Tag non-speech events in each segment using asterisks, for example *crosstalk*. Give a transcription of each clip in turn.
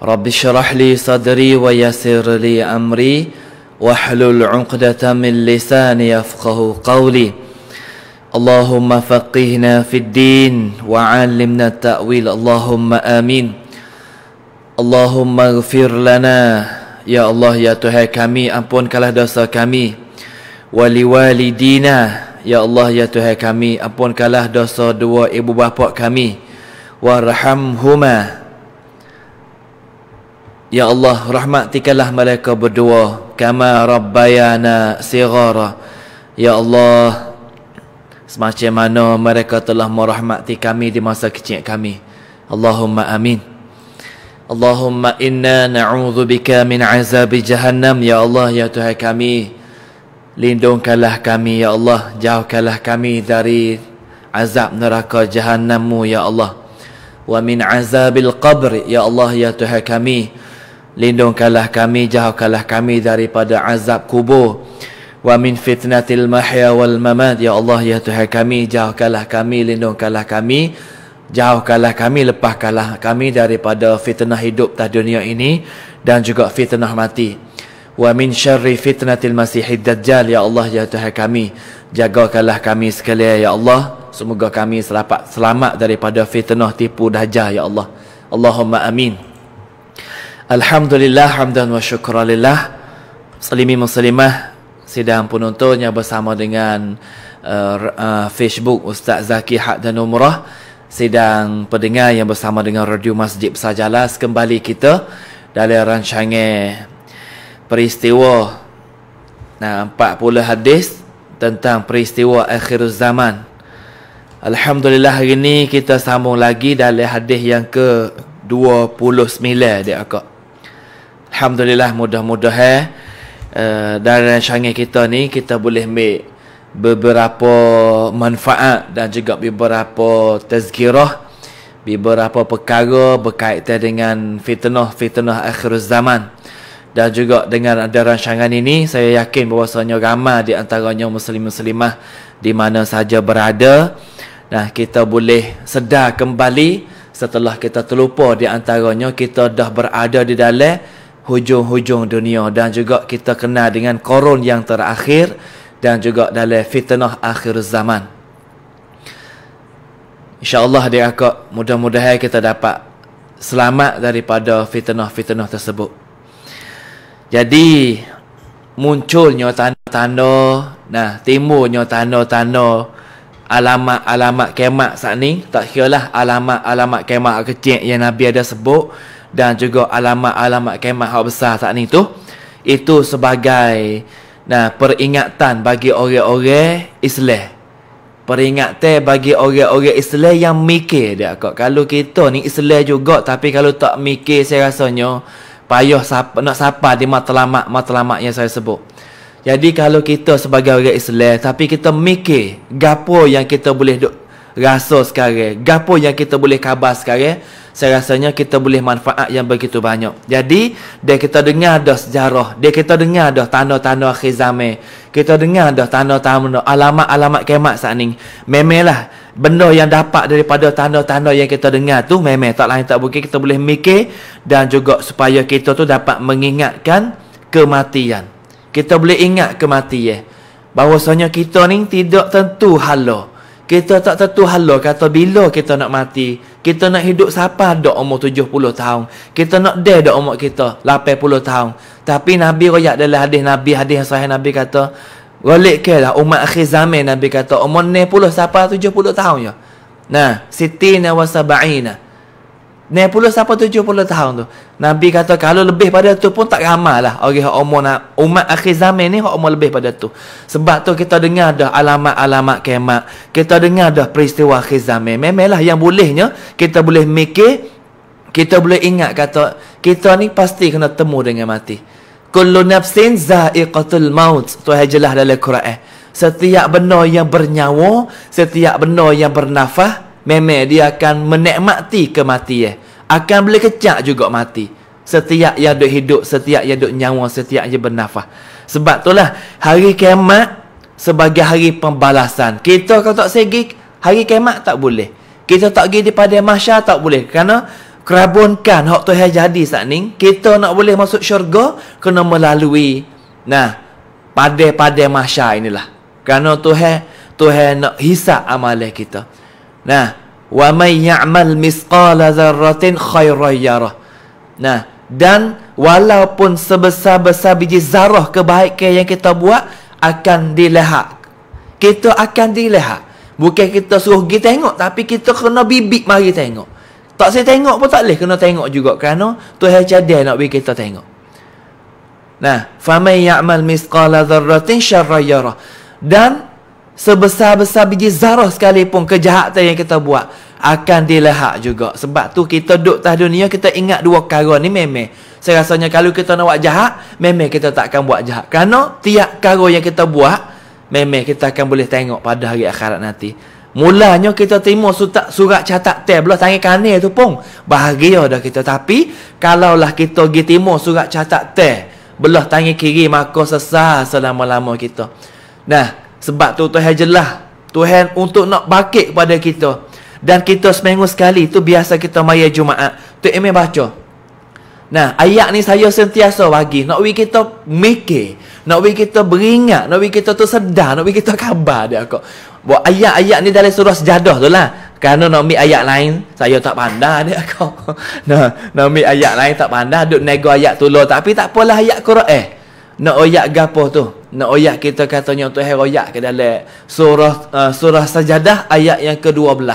Rabbi syarah li sadri wa yasir li amri wa hlul unqdata min lisani yafqahu qawli Allahumma faqihna fid din wa alimna ta'wil Allahumma amin Allahumma gfir lana Ya Allah ya Tuhan kami kalah dosa kami wa liwalidina Ya Allah ya Tuhan kami kalah dosa dua ibu bapa kami wa rahamhuma Ya Allah rahmatikalah mereka berdua kama rabbayana sighara Ya Allah semacam mana mereka telah merahmati kami di masa kecil kami Allahumma amin Allahumma inna na'udhu bika min azab jahannam Ya Allah ya Tuhan kami lindungkanlah kami Ya Allah jauhkanlah kami dari azab neraka jahannam. Ya Allah wa min azabil qabr Ya Allah ya Tuhan kami Lindungkanlah kami, jauhkanlah kami daripada azab kubur. Wa min fitnatil mahya wal mamat. Ya Allah, ya Tuhan kami, jauhkanlah kami, lindungkanlah kami. Jauhkanlah kami, lepaskanlah kami daripada fitnah hidup tak dunia ini dan juga fitnah mati. Wa min syarri fitnatil masihid dajjal. Ya Allah, ya Tuhan kami, jagakanlah kami sekalian, ya Allah. Semoga kami selamat, selamat daripada fitnah tipu dajjal, ya Allah. Allahumma amin. Alhamdulillah hamdan wa syukralillah Salimi muslimah Sidang penontonnya bersama dengan uh, uh, Facebook Ustaz Zaki Hak dan Umrah Sidang pendengar yang bersama dengan Radio Masjid Sajalas Kembali kita dari rancangan peristiwa Nampak pula hadis tentang peristiwa akhir zaman Alhamdulillah hari ini kita sambung lagi dari hadis yang ke 29 dia akak Alhamdulillah mudah-mudahan uh, eh, dalam syangai kita ni kita boleh ambil beberapa manfaat dan juga beberapa tazkirah beberapa perkara berkaitan dengan fitnah-fitnah akhir zaman dan juga dengan ada rancangan ini saya yakin bahawasanya ramai di antaranya muslim-muslimah di mana saja berada nah kita boleh sedar kembali setelah kita terlupa di antaranya kita dah berada di dalam hujung-hujung dunia dan juga kita kenal dengan korun yang terakhir dan juga dalam fitnah akhir zaman. InsyaAllah dia akak mudah-mudahan kita dapat selamat daripada fitnah-fitnah tersebut. Jadi munculnya tanda-tanda, nah timbulnya tanda-tanda alamat-alamat kemak saat ni, tak kira lah alamat-alamat kemak kecil yang Nabi ada sebut, dan juga alamat-alamat kemah hak besar saat ni tu itu sebagai nah peringatan bagi orang-orang Islam peringatan bagi orang-orang Islam yang mikir dia kok kalau kita ni Islam juga tapi kalau tak mikir saya rasanya payah sapa, nak sapa di matlamat matlamat yang saya sebut jadi kalau kita sebagai orang Islam tapi kita mikir gapo yang kita boleh duk rasa sekarang. Gapo yang kita boleh khabar sekarang, saya rasanya kita boleh manfaat yang begitu banyak. Jadi, dia kita dengar dah sejarah, dia kita dengar dah tanda-tanda akhir zaman. Kita dengar dah tanda-tanda alamat-alamat kemat saat ni. Memelah benda yang dapat daripada tanda-tanda yang kita dengar tu memang tak lain tak mungkin kita boleh mikir dan juga supaya kita tu dapat mengingatkan kematian. Kita boleh ingat kematian. Bahawasanya kita ni tidak tentu halau. Kita tak tentu hala kata bila kita nak mati. Kita nak hidup siapa dok umur puluh tahun. Kita nak dead dah umur kita puluh tahun. Tapi Nabi royak dalam hadis Nabi, hadis yang sahih Nabi kata, Rolik ke lah umat akhir zaman Nabi kata, umur puluh siapa tujuh puluh tahun ya. Nah, Siti wasabaina. 90 sampai 70 tahun tu Nabi kata kalau lebih pada tu pun tak ramah lah Orang okay, umur nak Umat akhir zaman ni Orang umur lebih pada tu Sebab tu kita dengar dah Alamat-alamat kemat Kita dengar dah peristiwa akhir zaman Memanglah yang bolehnya Kita boleh mikir Kita boleh ingat kata Kita ni pasti kena temu dengan mati Kullu nafsin za'iqatul maut Tu hajalah dalam Quran Setiap benda yang bernyawa Setiap benda yang bernafah Memang dia akan menikmati kematian. Eh. Akan boleh kecak juga mati. Setiap yang duduk hidup, setiap yang duduk nyawa, setiap yang bernafas. Sebab itulah hari kiamat sebagai hari pembalasan. Kita kalau tak segi, hari kiamat tak boleh. Kita tak pergi di padang mahsyar tak boleh. Kerana kerabunkan hak tu yang jadi saat ni. Kita nak boleh masuk syurga, kena melalui nah padang-padang mahsyar inilah. Kerana tu yang, tu yang nak hisap amalah kita. Nah, wa may ya'mal misqala dzarratin khairan yarah. Nah, dan walaupun sebesar-besar biji zarah kebaikan yang kita buat akan dilihat. Kita akan dilihat. Bukan kita suruh pergi tengok tapi kita kena bibik mari tengok. Tak saya tengok pun tak boleh kena tengok juga kerana Tuhan cadel nak bagi kita tengok. Nah, famay ya'mal misqala dzarratin syarra yarah. Dan sebesar-besar biji zarah sekalipun kejahatan yang kita buat akan dilahak juga. Sebab tu kita duduk tah dunia kita ingat dua perkara ni memeh. Saya rasanya kalau kita nak buat jahat, memeh kita tak akan buat jahat. Kerana tiap perkara yang kita buat, memeh kita akan boleh tengok pada hari akhirat nanti. Mulanya kita terima surat, surat catat tel belah tangan kanan tu pun bahagia dah kita. Tapi kalaulah kita pergi terima surat catat tel belah tangan kiri maka sesah selama-lama kita. Nah, sebab tu Tuhan jelah Tuhan untuk nak bakit kepada kita Dan kita seminggu sekali Itu biasa kita maya Jumaat Tu Emil baca Nah ayat ni saya sentiasa bagi Nak we kita mikir Nak we kita beringat Nak we kita tu sedar Nak we kita khabar dia kok Buat ayat-ayat ni dari surah sejadah tu lah Kerana nak ambil ayat lain Saya tak pandai dia *laughs* kok. Nah, nak ambil ayat lain tak pandai Duk nego ayat tu lo Tapi tak apalah ayat kurak eh Nak ayat gapo tu nak oyak kita katanya untuk hai royak ke dalam surah uh, surah sajadah ayat yang ke-12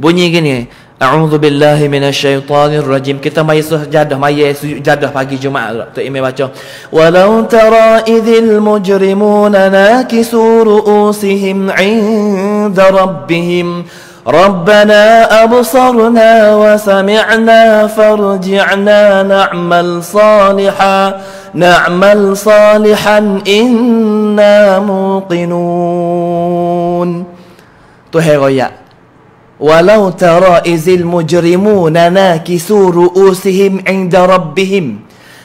bunyi gini a'udzu billahi minasyaitonir rajim kita mai sajadah mai sajadah pagi jumaat tu imam baca walau tara idzil mujrimuna nakisuru usihim 'inda rabbihim ربنا أبصرنا وسمعنا فارجعنا نعمل صالحا نعمل صالحا إنا موقنون تهي ولو ترى إذ المجرمون ناكسوا رؤوسهم عند ربهم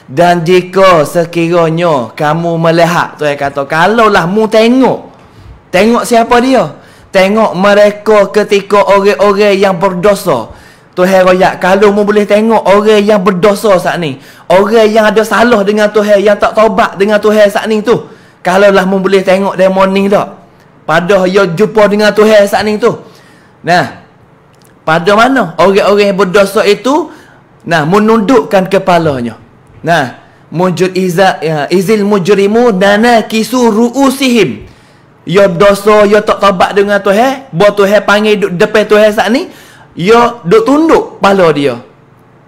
Dan jika sekiranya kamu melihat Tuhan kata Kalaulah mu tengok Tengok siapa dia Tengok mereka ketika orang-orang yang berdosa. Tuhan royak. Kalau mu boleh tengok orang yang berdosa saat ni. Orang yang ada salah dengan Tuhan. Yang tak taubat dengan Tuhan saat ni tu. Kalau lah mu boleh tengok dia morning tak. Pada dia jumpa dengan Tuhan saat ni tu. Nah. Pada mana orang-orang yang berdosa itu. Nah. Menundukkan kepalanya. Nah. Mujur izak, ya, izil mujrimu dana kisu ru'usihim yo dosa yo tak tobat dengan Tuhan, buat Tuhan panggil duk depan Tuhan saat ni, yo duk tunduk kepala dia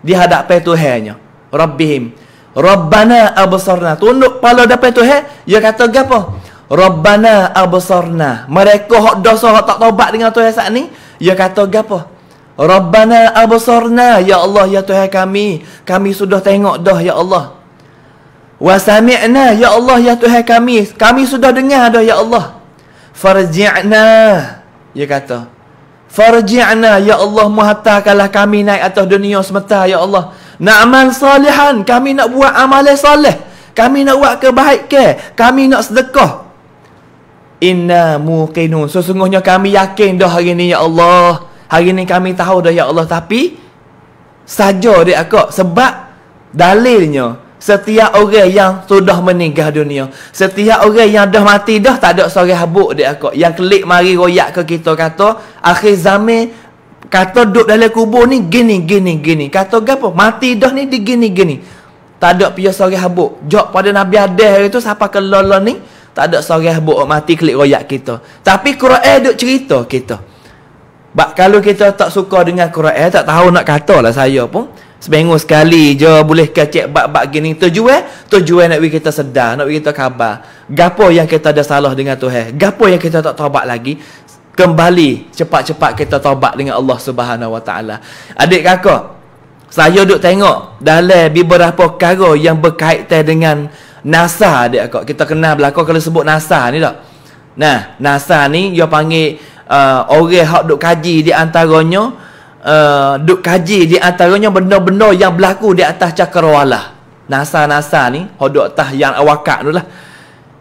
di hadapan nya. Rabbihim. Rabbana absarna. Tunduk kepala depan Tuhan, yo kata gapo? Rabbana absarna. Mereka hok dosa hok tak tobat dengan Tuhan saat ni, yo kata gapo? Rabbana absarna ya Allah ya Tuhan kami kami sudah tengok dah ya Allah wa sami'na ya Allah ya Tuhan kami kami sudah dengar dah ya Allah farji'na dia kata farji'na ya Allah muhattakanlah kami naik atas dunia semata ya Allah na'man salihan kami nak buat amal soleh kami nak buat kebaikan kami nak sedekah inna muqinun sesungguhnya kami yakin dah hari ni ya Allah hari ni kami tahu dah ya Allah tapi saja dia akak sebab dalilnya Setiap orang yang sudah meninggal dunia. Setiap orang yang dah mati dah tak ada sore habuk dia kok. Yang klik mari royak ke kita kata. Akhir zaman kata duduk dalam kubur ni gini, gini, gini. Kata apa? Mati dah ni di gini, gini. Tak ada pihak sore habuk. Jok pada Nabi Adil hari tu siapa kelola ni. Tak ada sore habuk mati klik royak kita. Tapi Quran duduk cerita kita. Bak, kalau kita tak suka dengan Quran, tak tahu nak kata lah saya pun. Seminggu sekali je boleh kacik bak-bak gini. Tujuan? Tujuan nak bagi kita sedar, nak bagi kita khabar. Gapo yang kita ada salah dengan Tuhan? Gapo yang kita tak taubat lagi? Kembali cepat-cepat kita taubat dengan Allah Subhanahu Wa Adik kakak, saya duk tengok dalam beberapa perkara yang berkaitan dengan NASA adik kakak. Kita kenal belakang kalau sebut NASA ni tak? Nah, NASA ni dia panggil uh, orang hak duk kaji di antaranya uh, duk kaji di antaranya benda-benda yang berlaku di atas cakrawala. Nasa-nasa ni hodok tah yang awakak tu lah.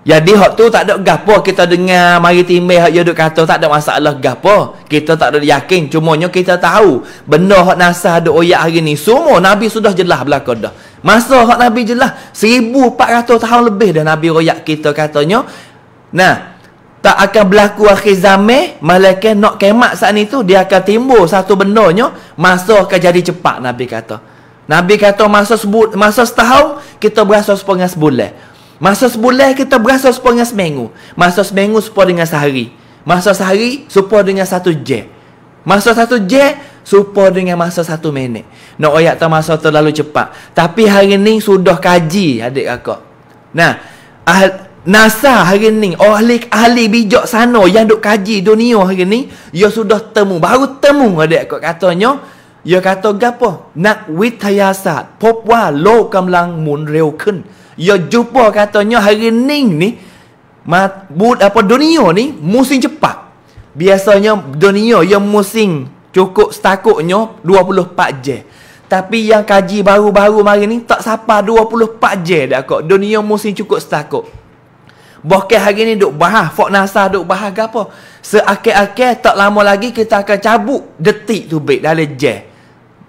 Jadi hak tu tak ada gapo kita dengar mari timbel hak duk kata tak ada masalah gapo. Kita tak ada yakin Cuma cumanya kita tahu benda hak nasa duk oyak hari ni semua nabi sudah jelas belaka dah. Masa hak nabi jelas 1400 tahun lebih dah nabi royak kita katanya. Nah, tak akan berlaku akhir zaman malaikat nak kemat saat ni tu dia akan timbul satu bendanya masa akan jadi cepat nabi kata nabi kata masa sebut masa setahun kita berasa sepengah sebulan masa sebulan kita berasa sepengah minggu, masa seminggu serupa dengan sehari masa sehari serupa dengan satu jam masa satu jam serupa dengan masa satu minit nak no, ayat tu masa terlalu cepat tapi hari ni sudah kaji adik kakak nah ahli NASA hari ni, ahli-ahli oh, bijak sana yang duk kaji dunia hari ni, ia ya sudah temu, baru temu ada kat katanya. Ia ya kata gapo? Nak pop wa lo kamlang mun reo kun. Ia ya jumpa katanya hari ni ni, mat, apa dunia ni musim cepat. Biasanya dunia yang musim cukup setakutnya 24 je. Tapi yang kaji baru-baru hari ni tak sampai 24 je dah kok. Dunia musim cukup setakut. Bahkan hari ni duk bahas, Fok nasar duk bahas ke apa. Seakir-akir tak lama lagi kita akan cabut detik tu baik dalam jet.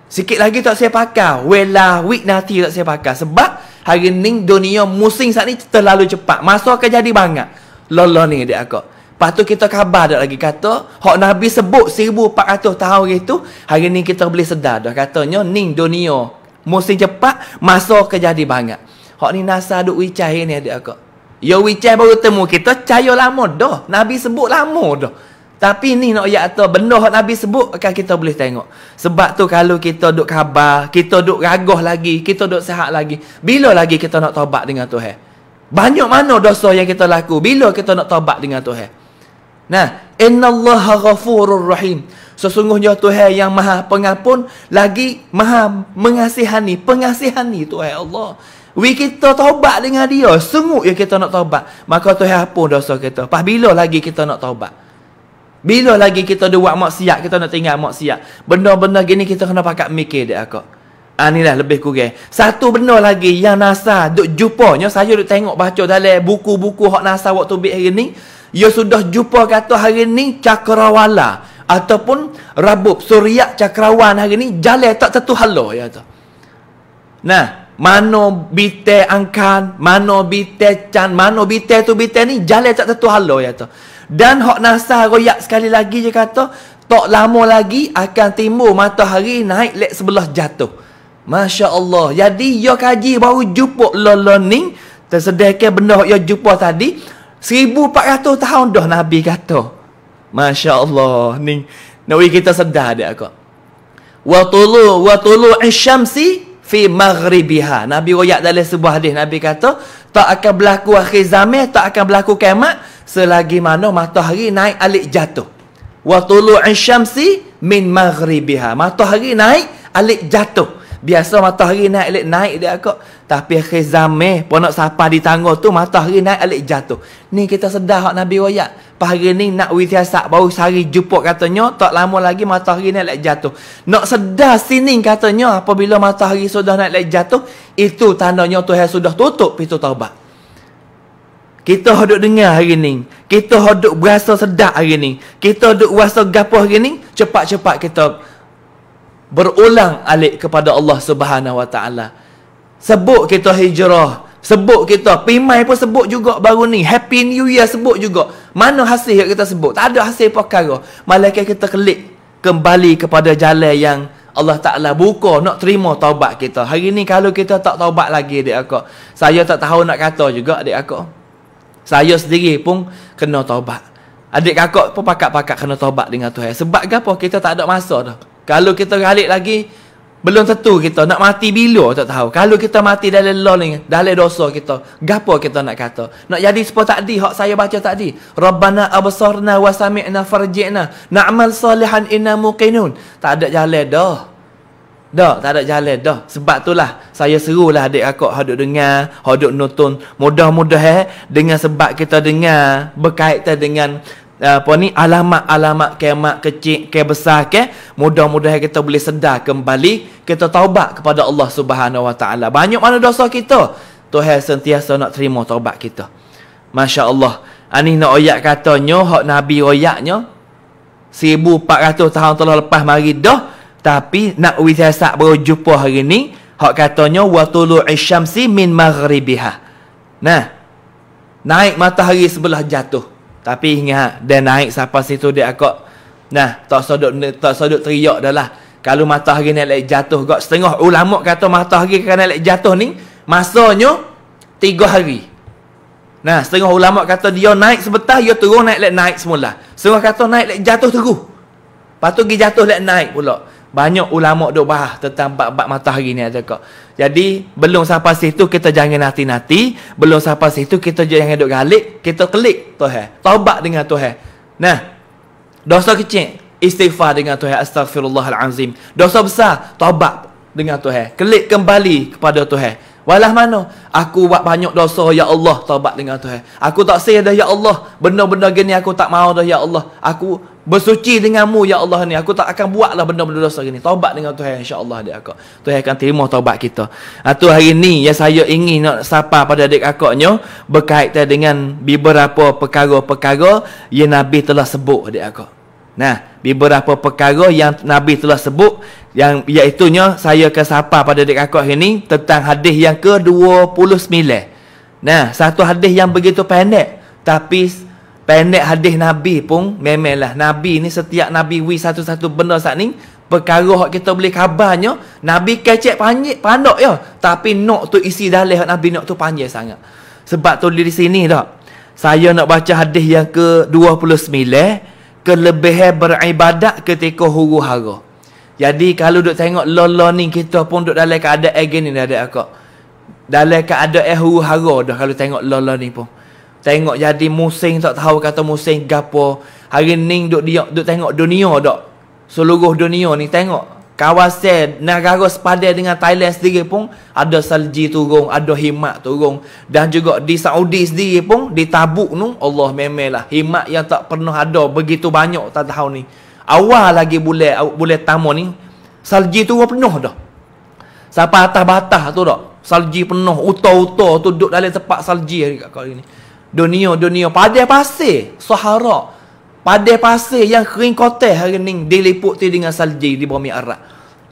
Sikit lagi tak saya pakai. Wella week nanti tak saya pakai. Sebab hari ni dunia musim saat ni terlalu cepat. Masa akan jadi banget. Lolo ni dia aku. Lepas tu kita khabar dah lagi kata Hak Nabi sebut 1400 tahun itu Hari ni kita boleh sedar dah katanya Ning dunia Musim cepat Masa kejadi banget Hak ni nasar duk wicah ni dia aku Yo wicah baru temu kita cahaya lama dah. Nabi sebut lama dah. Tapi ni nak ayat tu benda yang Nabi sebut akan kita boleh tengok. Sebab tu kalau kita duk khabar, kita duk ragoh lagi, kita duk sehat lagi. Bila lagi kita nak tobat dengan Tuhan? Banyak mana dosa yang kita laku? Bila kita nak tobat dengan Tuhan? Nah, innallaha ghafurur rahim. Sesungguhnya Tuhan yang Maha Pengampun lagi Maha Mengasihani, pengasihani Tuhan Allah. We kita taubat dengan dia. Sungguh yang kita nak taubat. Maka tu pun dosa kita. Pas bila lagi kita nak taubat? Bila lagi kita ada buat maksiat, kita nak tinggal maksiat. Benda-benda gini kita kena pakai mikir dia kak. Ha, ah, inilah lebih kurang. Satu benda lagi yang NASA duk jumpanya, saya duk tengok baca dalam buku-buku hak NASA waktu bit hari ni, ia ya sudah jumpa kata hari ni cakrawala ataupun rabub suriak cakrawan hari ni jalan tak tentu halo ya tu. Nah, Mano bite angkan, mano bite can, mano bite tu bite ni jalan tak tentu halo ya tu. Dan hok nasa royak sekali lagi je kata, tak lama lagi akan timbul matahari naik lek sebelah jatuh. Masya Allah. Jadi, yo kaji baru jumpa lo learning, tersedihkan benda yo jumpa tadi, 1400 tahun dah Nabi kata. Masya Allah. Ni, nak kita sedar dia kok. Wa tulu, wa tulu isyamsi, fi maghribiha. Nabi royak dalam sebuah hadis Nabi kata, tak akan berlaku akhir zaman, tak akan berlaku kiamat selagi mana matahari naik alik jatuh. Wa tulu'u syamsi min maghribiha. Matahari naik alik jatuh. Biasa matahari naik alik naik dia kok. Tapi akhir zaman pun nak sapa di tangga tu matahari naik alik jatuh. Ni kita sedar hak Nabi royak. Pagi ni nak wisiasak baru sehari jumpa katanya tak lama lagi matahari naik alik jatuh. Nak sedar sini katanya apabila matahari sudah naik alik jatuh itu tandanya Tuhan sudah tutup pintu taubat. Kita hendak dengar hari ni. Kita hendak berasa sedap hari ni. Kita hendak berasa gapo hari ni. Cepat-cepat kita berulang alik kepada Allah Subhanahu Wa Taala. Sebut kita hijrah, sebut kita pimai pun sebut juga baru ni happy new year sebut juga. Mana hasil yang kita sebut? Tak ada hasil perkara. Malaikat kita kelik kembali kepada jalan yang Allah Ta'ala buka nak terima taubat kita. Hari ni kalau kita tak taubat lagi adik aku. Saya tak tahu nak kata juga adik aku. Saya sendiri pun kena taubat. Adik kakak pun pakat-pakat kena taubat dengan Tuhan. Sebab apa? Kita tak ada masa dah. Kalau kita galik lagi, belum tentu kita nak mati bila tak tahu. Kalau kita mati dalam lol dalam dosa kita, gapo kita nak kata? Nak jadi seperti takdi. hak saya baca tadi. Rabbana absarna wa sami'na farji'na na'mal salihan inna muqinun. Tak ada jalan dah. Dah, tak ada jalan dah. Sebab itulah saya serulah adik aku hodok dengar, hodok nonton. Mudah-mudah eh, dengan sebab kita dengar berkaitan dengan Eh, apa ni alamat-alamat kemak kecil ke besar ke mudah mudah kita boleh sedar kembali kita taubat kepada Allah Subhanahu Wa Taala banyak mana dosa kita Tuhan sentiasa nak terima taubat kita masya-Allah ani ah, nak oyak katanya hak nabi oyaknya 1400 tahun telah lepas mari dah tapi nak wisasak baru jumpa hari ni hak katanya watulu isyamsi min maghribiha nah naik matahari sebelah jatuh tapi ingat dia naik sampai situ dia akak nah tak sodok tak sodok teriak dah lah. Kalau matahari naik lagi jatuh gak setengah ulama kata matahari akan naik lagi jatuh ni masanya tiga hari. Nah, setengah ulama kata dia naik sebentar, dia turun naik lagi naik semula. Setengah kata naik lagi jatuh terus. patu pergi jatuh lagi naik pula. Banyak ulama duk bahas tentang bab-bab matahari ni ada kok. Jadi belum sampai situ kita jangan nanti-nanti, belum sampai situ kita jangan duk galik, kita klik Tuhan. Taubat dengan Tuhan. Nah. Dosa kecil, istighfar dengan Tuhan astagfirullahalazim. Dosa besar, taubat dengan Tuhan. Klik kembali kepada Tuhan. Walah mana? Aku buat banyak dosa, Ya Allah, taubat dengan Tuhan. Aku tak say dah, Ya Allah. Benda-benda gini aku tak mau dah, Ya Allah. Aku bersuci denganmu ya Allah ni aku tak akan buatlah benda-benda dosa gini taubat dengan Tuhan insya-Allah dia akak Tuhan akan terima taubat kita ha tu hari ni yang saya ingin nak sapa pada adik akaknya berkaitan dengan beberapa perkara-perkara yang Nabi telah sebut adik akak nah beberapa perkara yang Nabi telah sebut yang iaitu nya saya ke sapa pada adik akak hari ni tentang hadis yang ke-29 nah satu hadis yang begitu pendek tapi Pendek hadis Nabi pun memelah Nabi ni setiap Nabi wi satu-satu benda saat ni perkara hak kita boleh khabarnya Nabi kecek panjik pandok ya tapi nok tu isi dalih hak Nabi nok tu panjang sangat. Sebab tu di sini tak. Saya nak baca hadis yang ke-29 kelebihan beribadat ketika huru hara. Jadi kalau duk tengok lola ni kita pun duk dalam keadaan gini ni ada aku. Dalam keadaan huru hara dah kalau tengok lola ni pun. Tengok jadi musim tak tahu kata musim gapo. Hari ni duk dia duk tengok dunia dok. Seluruh dunia ni tengok kawasan negara sepadan dengan Thailand sendiri pun ada salji turun, ada himat turun dan juga di Saudi sendiri pun di Tabuk tu Allah memelah himat yang tak pernah ada begitu banyak tak tahu ni. Awal lagi boleh boleh tamu ni salji tu penuh dah. Sampai atas batas tu dah. Salji penuh, utau-utau tu duduk dalam tempat salji dekat kali ni. Dunia-dunia padah pasir Sahara Padah pasir yang kering kotak hari ni Diliputi dengan salji di bumi arah.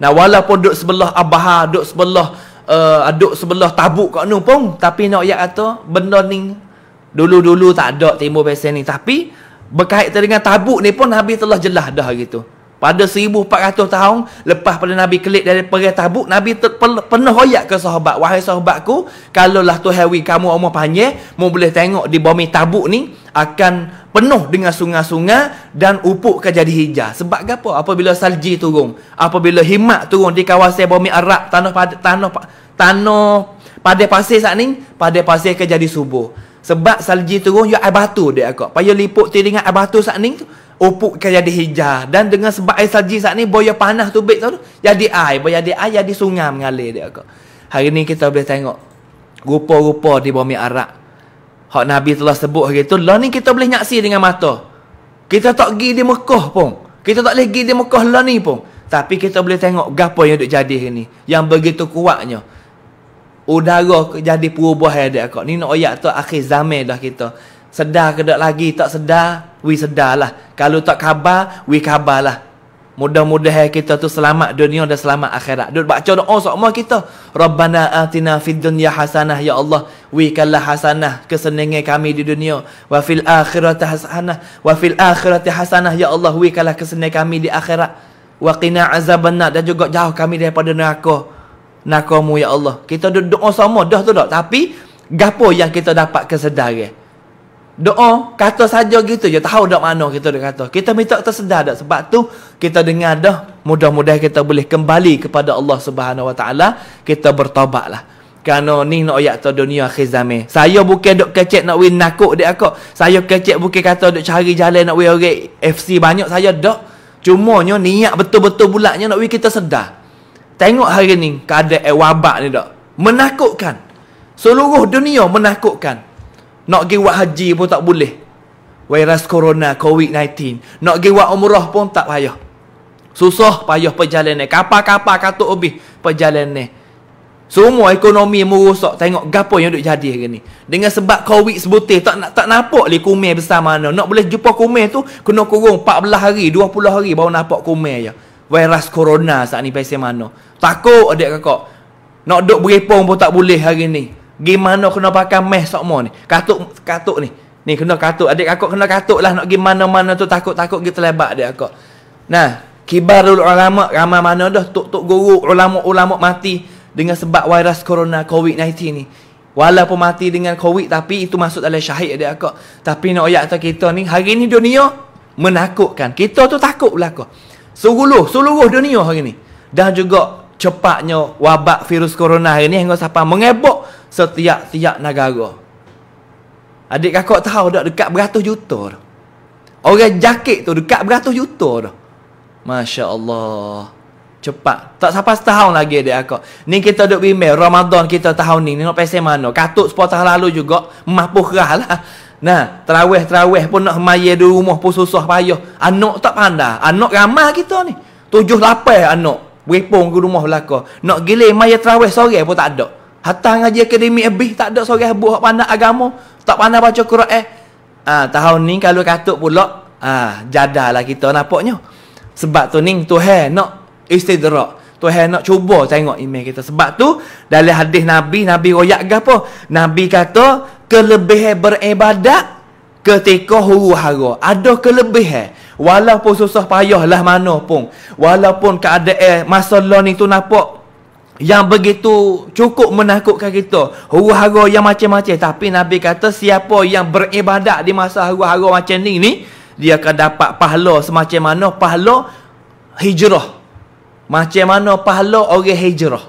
Nah walaupun duduk sebelah Abaha Duduk sebelah uh, Duduk sebelah tabuk kat ni pun Tapi nak ayat kata Benda ni Dulu-dulu tak ada timur pasir ni Tapi Berkait dengan tabuk ni pun habis telah jelas dah gitu pada 1400 tahun lepas pada Nabi kelik dari perih tabuk Nabi ter- pernah royak ke sahabat wahai sahabatku kalaulah tu hewi kamu umur panjang mu boleh tengok di bumi tabuk ni akan penuh dengan sungai-sungai dan upuk akan jadi hijau sebab apa apabila salji turun apabila himat turun di kawasan bumi Arab tanah pada tanah tanah pada pasir saat ni pada pasir akan jadi subur sebab salji turun ya batu dia aku payo liput tiringan batu saat ni Upuk kan jadi hijau Dan dengan sebab air saji saat ni Boya panah tu baik tau Jadi air Boya jadi air Jadi sungai mengalir dia kot Hari ni kita boleh tengok Rupa-rupa di bumi Arab Hak Nabi telah sebut hari tu Lah ni kita boleh nyaksi dengan mata Kita tak pergi di Mekah pun Kita tak boleh pergi di Mekah lah ni pun Tapi kita boleh tengok Gapa yang duk jadi hari ni Yang begitu kuatnya Udara jadi perubahan dia kot Ni nak oyak tu akhir zaman dah kita sedar ke tak lagi tak sedar we sedarlah kalau tak khabar we khabarlah mudah-mudahan ya, kita tu selamat dunia dan selamat akhirat duk baca doa oh, semua kita rabbana atina fid dunya hasanah ya Allah we kalah hasanah kesenangan kami di dunia wa fil akhirati hasanah wa fil akhirati hasanah ya Allah we kalah kesenangan kami di akhirat wa qina azabannar dan juga jauh kami daripada neraka nakamu ya Allah kita duk doa sama dah tu dah tapi gapo yang kita dapat kesedaran eh? Doa kata saja gitu je tahu dak mana kita dak kata. Kita minta tersedar dak sebab tu kita dengar dah mudah mudah kita boleh kembali kepada Allah Subhanahu Wa Taala kita bertobatlah. Karena ni nak ayat tu dunia akhir zaman. Saya bukan duk kecek nak win nakuk dia aku. Saya kecek bukan kata duk cari jalan nak win orang FC banyak saya dak. Cumanya niat betul-betul bulatnya nak win kita sedar. Tengok hari ni keadaan wabak ni dak. Menakutkan. Seluruh dunia menakutkan. Nak pergi buat haji pun tak boleh. Virus corona, COVID-19. Nak pergi buat umrah pun tak payah. Susah payah perjalanan. Kapal-kapal katuk lebih perjalanan. Semua ekonomi merosak. Tengok gapo yang duk jadi hari ni. Dengan sebab COVID sebutir, tak nak tak nampak lagi kumir besar mana. Nak boleh jumpa kumir tu, kena kurung 14 hari, 20 hari baru nampak kumir je. Ya. Virus corona saat ni pasal mana. Takut adik kakak. Nak duk berepong pun tak boleh hari ni gimana kena pakai meh sokmo ni katuk katuk ni ni kena katuk adik aku kena katuk lah nak gimana mana tu takut takut kita lebak dia aku nah kibarul ulama ramai mana dah tok tok guru ulama ulama mati dengan sebab virus corona covid 19 ni walaupun mati dengan covid tapi itu masuk dalam syahid adik aku tapi nak ayat atas kita ni hari ni dunia menakutkan kita tu takut belaka seluruh seluruh dunia hari ni dan juga cepatnya wabak virus corona hari ni hingga siapa mengebok setiap-tiap negara. Adik kakak tahu dah dekat beratus juta dah. Orang jakit tu dekat beratus juta dah. Masya Allah. Cepat. Tak sampai setahun lagi adik kakak. Ni kita duduk bimbing. Ramadan kita tahun ni. Ni nak pesen mana. Katuk sepuluh tahun lalu juga. Mampuh kerah lah. Nah, terawih-terawih pun nak maya di rumah pun susah payah. Anak tak pandai. Anak ramah kita ni. Tujuh lapai anak. Wepung ke rumah belakang. Nak gila maya terawih sore pun tak ada. Hatta ngaji akademik habis eh, tak ada seorang buah hak pandai agama, tak pandai baca Quran. Eh. Ah, eh. ha, tahun ni kalau katuk pula, ah, ha, jadalah kita nampaknya. Sebab tu ni Tuhan nak istidrak. Tuhan nak cuba tengok iman kita. Sebab tu dalam hadis Nabi, Nabi royak ke Nabi kata kelebihan beribadat ketika huru hara. Ada kelebihan. Walaupun susah payah lah mana pun. Walaupun keadaan masalah ni tu nampak yang begitu cukup menakutkan kita Huru-hara yang macam-macam Tapi Nabi kata siapa yang beribadat di masa huru-hara macam ni, ni Dia akan dapat pahala semacam mana pahala hijrah Macam mana pahala orang hijrah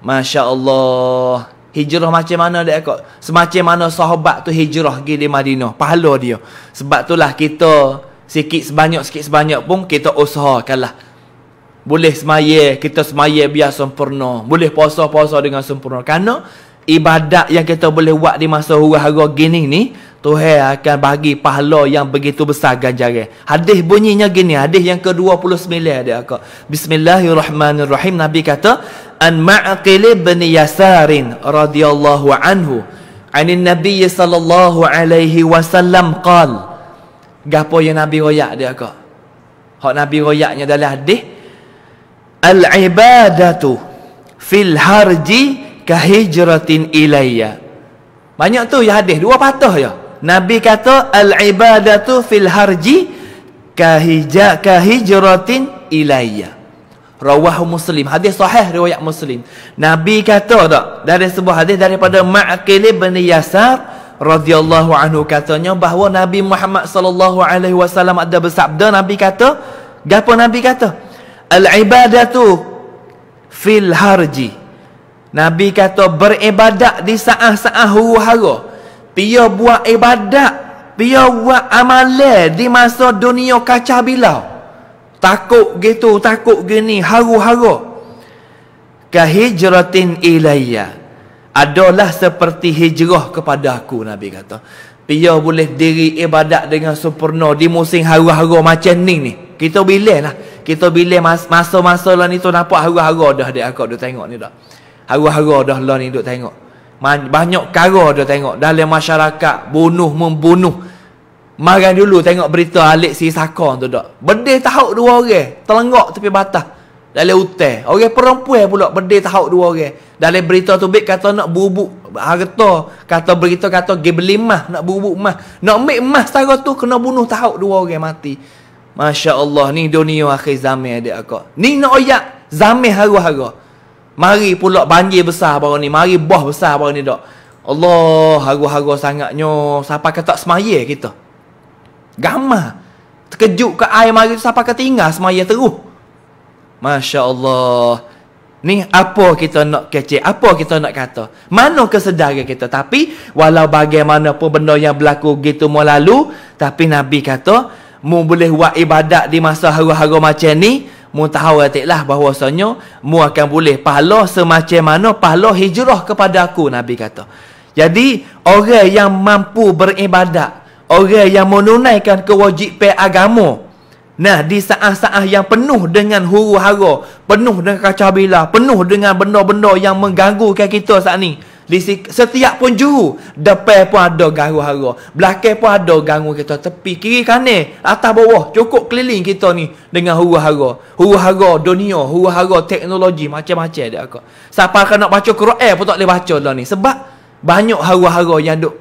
Masya Allah Hijrah macam mana dia kot Semacam mana sahabat tu hijrah pergi di Madinah Pahala dia Sebab itulah kita Sikit sebanyak-sikit sebanyak pun kita usahakanlah boleh semaya, kita semaya biar sempurna. Boleh puasa-puasa dengan sempurna. Kerana ibadat yang kita boleh buat di masa hura-hura gini ni, Tuhan akan bagi pahala yang begitu besar ganjaran. Hadis bunyinya gini, hadis yang ke-29 dia aku. Bismillahirrahmanirrahim. Nabi kata, "An Ma'qil bin Yasar radhiyallahu anhu, ani Nabi sallallahu alaihi wasallam qal." Gapo yang Nabi royak dia aku. Hak Nabi royaknya dalam hadis al-ibadatu fil harji kahijratin ilayya. Banyak tu ya hadis, dua patah ya. Nabi kata al-ibadatu fil harji kahija kahijratin ilayya. Rawah Muslim. Hadis sahih riwayat Muslim. Nabi kata tak? Dari sebuah hadis daripada Ma'qil bin Yasar radhiyallahu anhu katanya bahawa Nabi Muhammad sallallahu alaihi wasallam ada bersabda Nabi kata, gapo Nabi kata? Al-ibadatu fil harji. Nabi kata beribadat di saat-saat huru-hara. Pia buat ibadat, pia buat amalan di masa dunia kacau bilau. Takut gitu, takut gini, haru-haru. Kahijratin ilayya. Adalah seperti hijrah kepada aku, Nabi kata. Pia boleh diri ibadat dengan sempurna di musim haru-haru macam ni ni. Kita bila lah. Kita bila masa-masa lah ni tu nampak haru-haru dah dia aku duk tengok ni dah. Haru-haru dah lah ni duk tengok. Banyak kara dia tengok dalam masyarakat bunuh membunuh. Marang dulu tengok berita Alik si Sakon tu dak. Bedih tahuk dua orang, terlengok tepi batas. Dalam hutan. Orang perempuan pula bedih tahuk dua orang. Dalam berita tu bib kata nak bubuk harta, kata berita kata gi nak bubuk mah. Nak ambil mah sara tu kena bunuh tahuk dua orang mati. Masya Allah ni dunia akhir zaman adik aku. Ni nak oyak zaman haru-haru. Mari pulak banjir besar baru ni. Mari bah besar baru ni dok. Allah haru-haru sangatnya. Siapa kata tak semaya kita. Gama Terkejut ke air mari tu siapa kata tinggal semaya teruh. Masya Allah. Ni apa kita nak kecil? Apa kita nak kata? Mana kesedaran kita? Tapi walau bagaimanapun benda yang berlaku gitu melalui. Tapi Nabi kata mu boleh buat ibadat di masa hari-hari macam ni, mu tahu katiklah bahawasanya, mu akan boleh pahala semacam mana pahala hijrah kepada aku, Nabi kata. Jadi, orang yang mampu beribadat, orang yang menunaikan kewajipan agama, Nah, di saat-saat yang penuh dengan huru-hara, penuh dengan kacabila, penuh dengan benda-benda yang mengganggu kita saat ini, di setiap penjuru depan pun ada garu-haru belakang pun ada gangu kita tepi kiri kanan atas bawah cukup keliling kita ni dengan huru-hara huru-hara dunia huru-hara teknologi macam-macam dia aku siapa kena baca Quran pun tak boleh baca dah ni sebab banyak haru-haru yang duk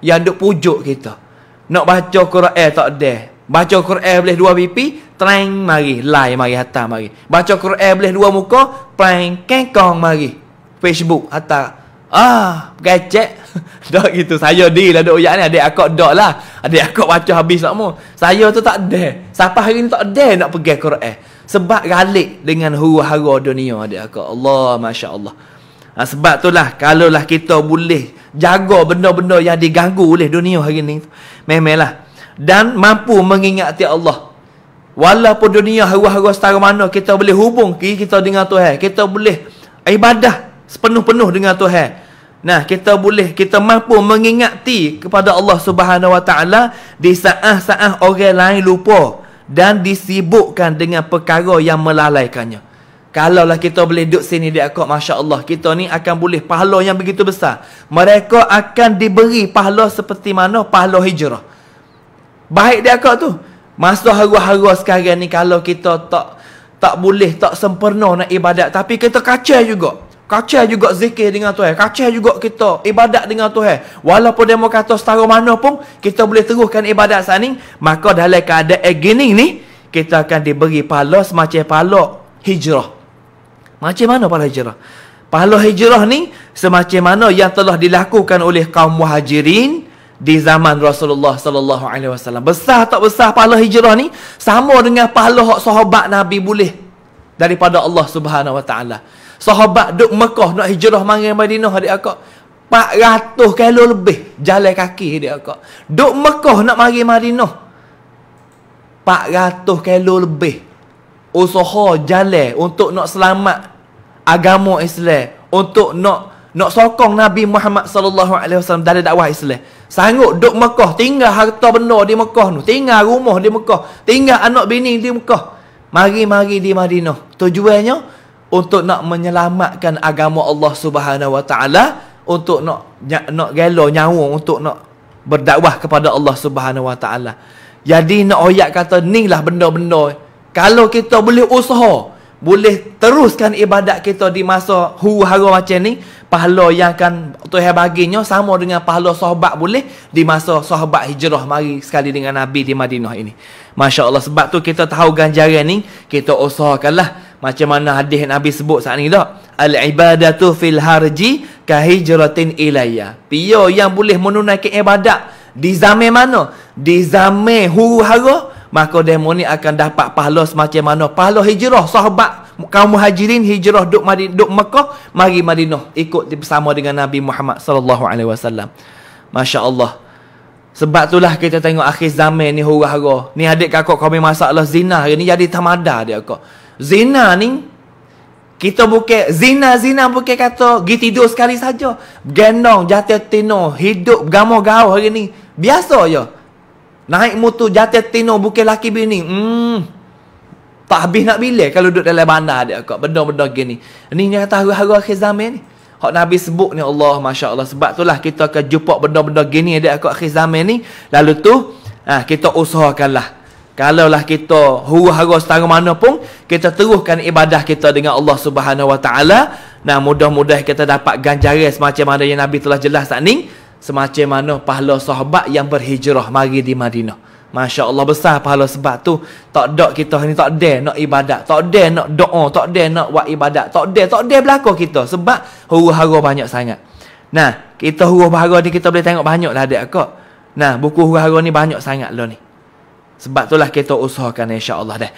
yang duk pujuk kita nak baca Quran tak ada baca Quran boleh dua pipi Trang mari, lai mari, hatta mari. Baca Quran boleh dua muka, prank, kengkong mari. Facebook, atau Ah, gecek. *laughs* Dok gitu. Saya di lah dok uyak ni. Adik akak dok lah. Adik akak baca habis nak mu. Saya tu tak ada. Siapa hari ni tak ada nak pergi Quran. Sebab galik dengan huru-hara dunia adik akak. Allah, Masya Allah. Ha, ah, sebab tu lah. Kalau lah kita boleh jaga benda-benda yang diganggu oleh dunia hari ni. Memang lah. Dan mampu mengingati Allah. Walaupun dunia huru-hara setara mana kita boleh hubung kita dengan Tuhan. Kita boleh ibadah sepenuh-penuh dengan Tuhan. Nah, kita boleh kita mampu mengingati kepada Allah Subhanahu Wa Taala di saat-saat orang lain lupa dan disibukkan dengan perkara yang melalaikannya. Kalaulah kita boleh duduk sini di akak, Masya Allah, kita ni akan boleh pahala yang begitu besar. Mereka akan diberi pahala seperti mana pahala hijrah. Baik dia akak tu. Masa haru-haru sekarang ni kalau kita tak tak boleh, tak sempurna nak ibadat. Tapi kita kacau juga. Kacau juga zikir dengan Tuhan. Kacau juga kita ibadat dengan Tuhan. Walaupun dia kata setara mana pun, kita boleh teruskan ibadat saat ni. Maka dalam keadaan gini ni, kita akan diberi pahala semacam pahala hijrah. Macam mana pahala hijrah? Pahala hijrah ni semacam mana yang telah dilakukan oleh kaum muhajirin di zaman Rasulullah sallallahu alaihi wasallam. Besar tak besar pahala hijrah ni sama dengan pahala hak sahabat Nabi boleh daripada Allah Subhanahu wa taala. Sahabat duk Mekah nak hijrah mangai Madinah adik akak. 400 kilo lebih jalan kaki adik akak. Duk Mekah nak mari Madinah. 400 kilo lebih usaha jalan untuk nak selamat agama Islam untuk nak nak sokong Nabi Muhammad sallallahu alaihi wasallam dalam dakwah Islam. Sanggup duk Mekah tinggal harta benda di Mekah tu, tinggal rumah di Mekah, tinggal anak bini di Mekah. Mari-mari di Madinah. Tujuannya untuk nak menyelamatkan agama Allah Subhanahu Wa Taala untuk nak nak, nak gelo nyawa untuk nak berdakwah kepada Allah Subhanahu Wa Taala. Jadi nak oyak kata inilah benda-benda kalau kita boleh usaha, boleh teruskan ibadat kita di masa hu hara macam ni, pahala yang akan Tuhan baginya sama dengan pahala sahabat boleh di masa sahabat hijrah mari sekali dengan Nabi di Madinah ini. Masya-Allah sebab tu kita tahu ganjaran ni, kita usahakanlah macam mana hadis Nabi sebut saat ni dah al ibadatu fil harji ka hijratin ilayya pio yang boleh menunaikan ibadat di zaman mana di zaman huru-hara maka demo ni akan dapat pahala semacam mana pahala hijrah sahabat kaum muhajirin hijrah duk Madinah duk Mekah mari Madinah ikut bersama dengan Nabi Muhammad sallallahu alaihi wasallam masya-Allah sebab itulah kita tengok akhir zaman ni huru-hara. Ni adik kakak kami masalah zina hari ni jadi tamada dia kak zina ni kita bukan zina zina bukan kata pergi tidur sekali saja. Gendong jatuh tino hidup gamo gau hari ni. Biasa je. Naik mutu jatuh tino bukan laki bini. Hmm. Tak habis nak bila kalau duduk dalam bandar dia kok. Benda-benda gini. ni yang kata hari-hari akhir zaman ni. Hak Nabi sebut ni Allah Masya Allah. Sebab itulah kita akan jumpa benda-benda gini dia kok akhir zaman ni. Lalu tu ha, kita usahakanlah. Kalaulah kita huru-hara setara mana pun, kita teruskan ibadah kita dengan Allah Subhanahu Wa Taala. Nah, mudah mudah kita dapat ganjaran semacam mana yang Nabi telah jelas tak ni. Semacam mana pahala sahabat yang berhijrah mari di Madinah. Masya Allah besar pahala sebab tu tak ada kita ni tak ada nak ibadat, tak ada nak doa, tak ada nak buat ibadat, tak ada, tak ada berlaku kita sebab huru-hara banyak sangat. Nah, kita huru-hara ni kita boleh tengok banyak lah adik aku. Nah, buku huru-hara ni banyak sangat lah ni. Sebab itulah kita usahakan insya-Allah deh.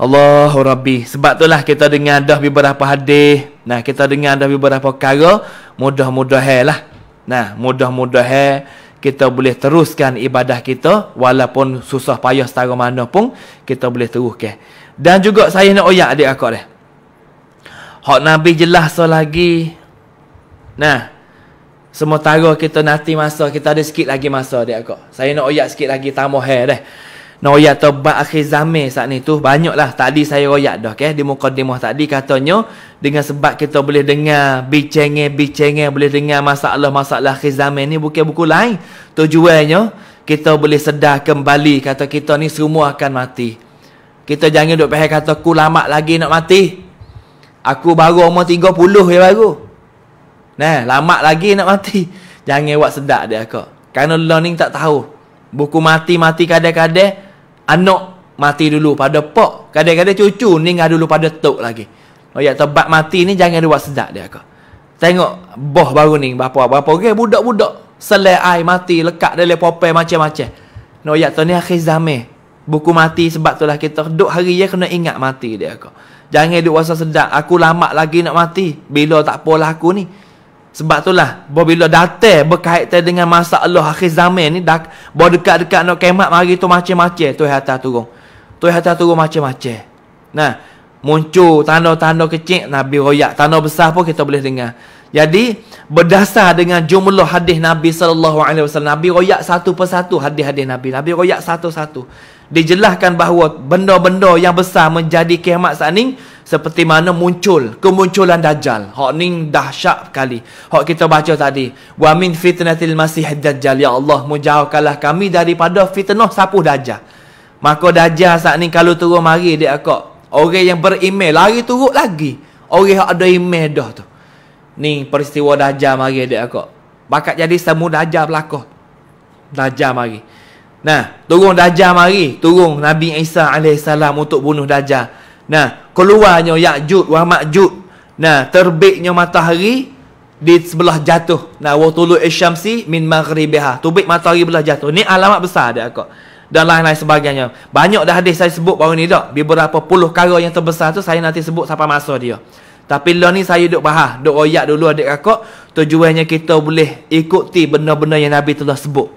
Allahu Rabbi. Sebab itulah kita dengar dah beberapa hadis. Nah, kita dengar dah beberapa perkara. Mudah-mudahan lah. Nah, mudah-mudahan kita boleh teruskan ibadah kita walaupun susah payah setara mana pun kita boleh teruskan. Dan juga saya nak oyak adik aku deh. Hak Nabi jelas so lagi. Nah, semua Sementara kita nanti masa, kita ada sikit lagi masa dia kok. Saya nak oyak sikit lagi tamu hair deh. Nak royak taubat akhir zaman saat ni tu banyaklah. Tadi saya royak dah okey di mukadimah tadi katanya dengan sebab kita boleh dengar bicengeng-bicengeng boleh dengar masalah-masalah akhir zaman ni bukan buku lain. Tujuannya kita boleh sedar kembali kata kita ni semua akan mati. Kita jangan duk payah kata aku lama lagi nak mati. Aku baru umur 30 ya baru. Nah, lama lagi nak mati. Jangan buat sedak dia kau. Karena learning tak tahu. Buku mati-mati kadang-kadang anak mati dulu pada pak. Kadang-kadang cucu ni ngah dulu pada tok lagi. Oh, ayat ya, tebak mati ni jangan buat sedak dia kah. Tengok boh baru ni berapa-berapa orang budak-budak selai ai mati lekat dalam popel macam-macam. No oh, ayat tu ni akhir zaman. Buku mati sebab itulah kita duk hari ya kena ingat mati dia kah. Jangan duk rasa sedak aku lama lagi nak mati. Bila tak apalah aku ni. Sebab itulah bila datang berkaitan dengan masa Allah akhir zaman ni dah bawa dekat-dekat nak kemat hari tu macam-macam tu hatta turun. Tu hatta turun macam-macam. Nah, muncul tanda-tanda kecil Nabi royak, tanda besar pun kita boleh dengar. Jadi berdasar dengan jumlah hadis Nabi saw. Nabi royak satu persatu hadis-hadis Nabi Nabi royak satu-satu dijelaskan bahawa benda-benda yang besar menjadi kiamat saat ini seperti mana muncul kemunculan dajjal hok ning dahsyat kali hok kita baca tadi wa min fitnatil masih dajjal ya Allah mujauhkanlah kami daripada fitnah sapu dajjal maka dajjal saat ni kalau turun mari dia akak orang yang berimel lari turun lagi orang ada imel dah tu ni peristiwa dajjal mari dia akak bakat jadi semu dajjal berlaku dajjal mari nah turun dajjal mari turun nabi Isa alaihissalam untuk bunuh dajjal Nah, keluarnya Ya'jud wa Ma'jud. Nah, terbitnya matahari di sebelah jatuh. Nah, wa tulu isyamsi min maghribiha. Terbit matahari belah jatuh. Ni alamat besar dia kok. Dan lain-lain sebagainya. Banyak dah hadis saya sebut baru ni dok. Beberapa puluh kara yang terbesar tu saya nanti sebut sampai masa dia. Tapi lah ni saya duk bahas. Duk royak dulu adik kakak. Tujuannya kita boleh ikuti benda-benda yang Nabi telah sebut.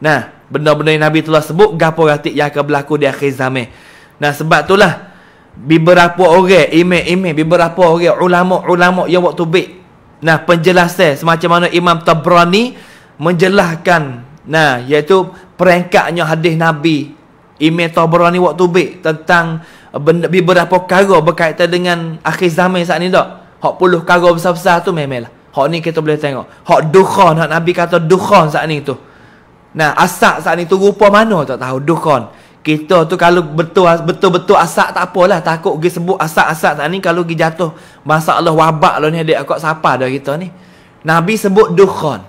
Nah, benda-benda yang Nabi telah sebut. Gapur hati yang akan berlaku di akhir zaman. Nah, sebab itulah beberapa orang imam-imam beberapa orang ulama-ulama yang waktu baik nah penjelasan semacam mana Imam Tabrani menjelaskan nah iaitu perengkaknya hadis Nabi Imam Tabrani waktu baik tentang benda, beberapa perkara berkaitan dengan akhir zaman saat ni dok hak puluh perkara besar-besar tu memang lah. hak ni kita boleh tengok hak dukhan hak Nabi kata dukhan saat ni tu nah asak saat ni tu rupa mana tak tahu dukhan kita tu kalau betul betul-betul asak tak apalah. Takut pergi sebut asak-asak tak ni kalau pergi jatuh. Masalah wabak lah ni adik aku siapa dah kita ni. Nabi sebut dukhon.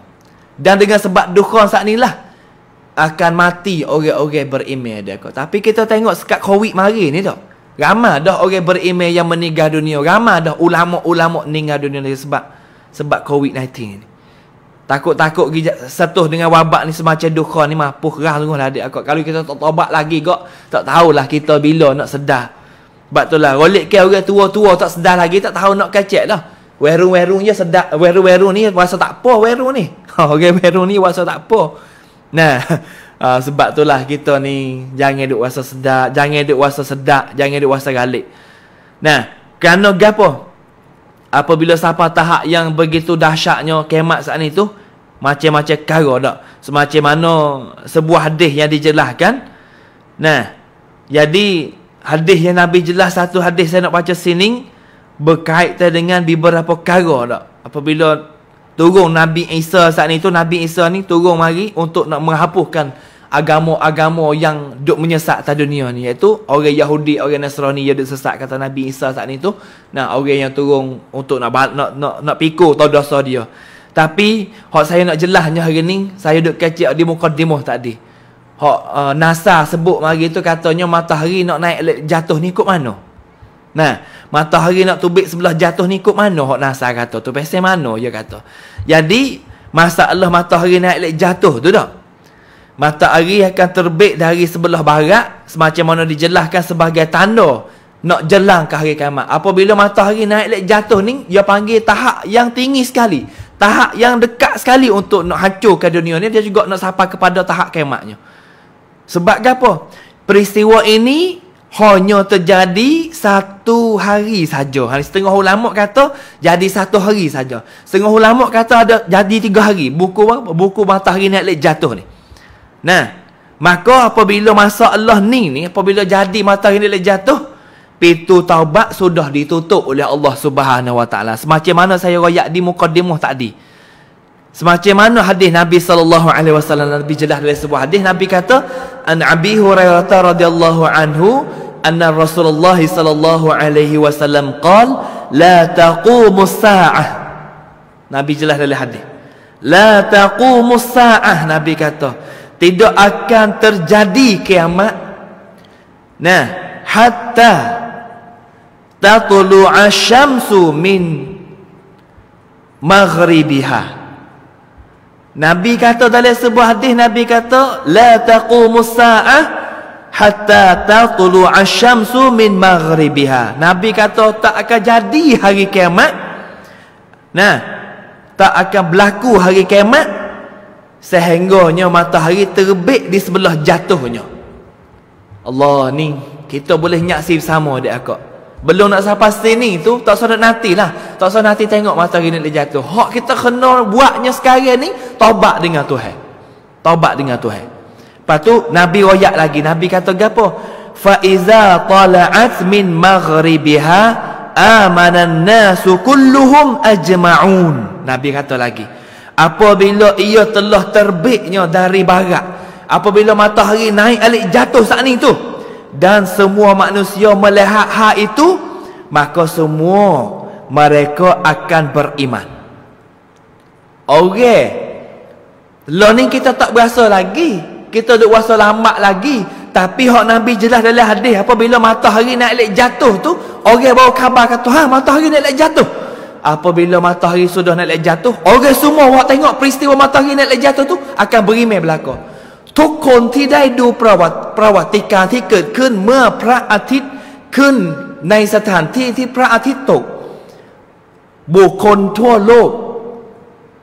Dan dengan sebab dukhon saat ni lah, Akan mati orang-orang berimeh adik aku. Tapi kita tengok sekat COVID mari ni tak. Ramah dah orang berimeh yang meninggal dunia. Ramah dah ulama-ulama meninggal dunia sebab sebab COVID-19 ni. Takut-takut pergi setuh dengan wabak ni semacam dukha ni mah puhrah sungguh lah adik aku. Kalau kita tak tobat lagi kok, tak tahulah kita bila nak sedar. Sebab tu lah, rolik ke orang tua-tua tak sedar lagi, tak tahu nak kacik lah. Werung-werung je sedar, werung-werung ni rasa tak apa werung ni. *laughs* Orang okay, werung ni rasa tak apa. Nah, uh, *laughs* sebab tu lah kita ni jangan duk rasa sedar, jangan duk rasa sedar, jangan duk rasa galik. Nah, kerana gapo? apabila sampai tahap yang begitu dahsyatnya kemat saat itu macam-macam kara dak semacam mana sebuah hadis yang dijelaskan nah jadi hadis yang nabi jelas satu hadis saya nak baca sini berkaitan dengan beberapa kara dak apabila turun nabi Isa saat itu nabi Isa ni turun mari untuk nak menghapuskan agama-agama yang duk menyesat atas dunia ni iaitu orang Yahudi, orang Nasrani yang duk sesat kata Nabi Isa saat ni tu. Nah, orang yang turun untuk nak nak nak, nak, nak pikul tau dosa dia. Tapi hak saya nak jelasnya hari ni, saya duk kecil di mukadimah tadi. Hak uh, NASA sebut hari tu katanya matahari nak naik jatuh ni ikut mana? Nah, matahari nak tubik sebelah jatuh ni ikut mana hak NASA kata tu? Pasal mana dia kata? Jadi, masalah matahari naik jatuh tu dak? matahari akan terbit dari sebelah barat semacam mana dijelaskan sebagai tanda nak jelang ke hari kiamat. Apabila matahari naik lek jatuh ni, dia panggil tahap yang tinggi sekali. Tahap yang dekat sekali untuk nak hancurkan dunia ni, dia juga nak sampai kepada tahap kiamatnya. Sebab apa? Peristiwa ini hanya terjadi satu hari saja. hari Setengah ulama kata jadi satu hari saja. Setengah ulama kata ada jadi tiga hari. Buku apa? Buku matahari naik lek jatuh ni. Nah, maka apabila masa Allah ni ni, apabila jadi mata ini dia jatuh, pintu taubat sudah ditutup oleh Allah Subhanahu Wa Taala. Semacam mana saya royak di mukadimah tadi. Semacam mana hadis Nabi sallallahu alaihi wasallam Nabi jelas dalam sebuah hadis Nabi kata an Abi Hurairah radhiyallahu anhu anna Rasulullah sallallahu alaihi wasallam qal la taqumu saah Nabi jelas dalam hadis la taqumu saah Nabi kata tidak akan terjadi kiamat nah hatta tatlu asyamsu min maghribiha Nabi kata dalam sebuah hadis Nabi kata la taqumu sa'ah hatta tatlu asyamsu min maghribiha Nabi kata tak akan jadi hari kiamat nah tak akan berlaku hari kiamat sehingganya matahari terbit di sebelah jatuhnya Allah ni kita boleh nyaksi bersama adik aku. belum nak sampai pasti ni tu tak usah nanti lah tak usah nanti tengok matahari ni jatuh hak kita kena buatnya sekarang ni tobat dengan Tuhan tobat dengan Tuhan lepas tu Nabi royak lagi Nabi kata apa fa'iza tala'at min maghribiha amanan nasu kulluhum ajma'un Nabi kata lagi apabila ia telah terbitnya dari barat apabila matahari naik alik jatuh saat ini tu dan semua manusia melihat hal itu maka semua mereka akan beriman Okey. Lo ni kita tak berasa lagi. Kita duk rasa lama lagi. Tapi hak Nabi jelas dalam hadis apabila matahari naik lek jatuh tu, orang bawa khabar kata, "Ha, matahari naik lek jatuh." apabila matahari sudah naik jatuh, orang semua awak tengok peristiwa matahari naik jatuh tu akan berimeh berlaku. Tukun tidak du perawat perawat tika tiket kun mea pra atit kun nai satan ti ti pra atit tu. Bukun tua lo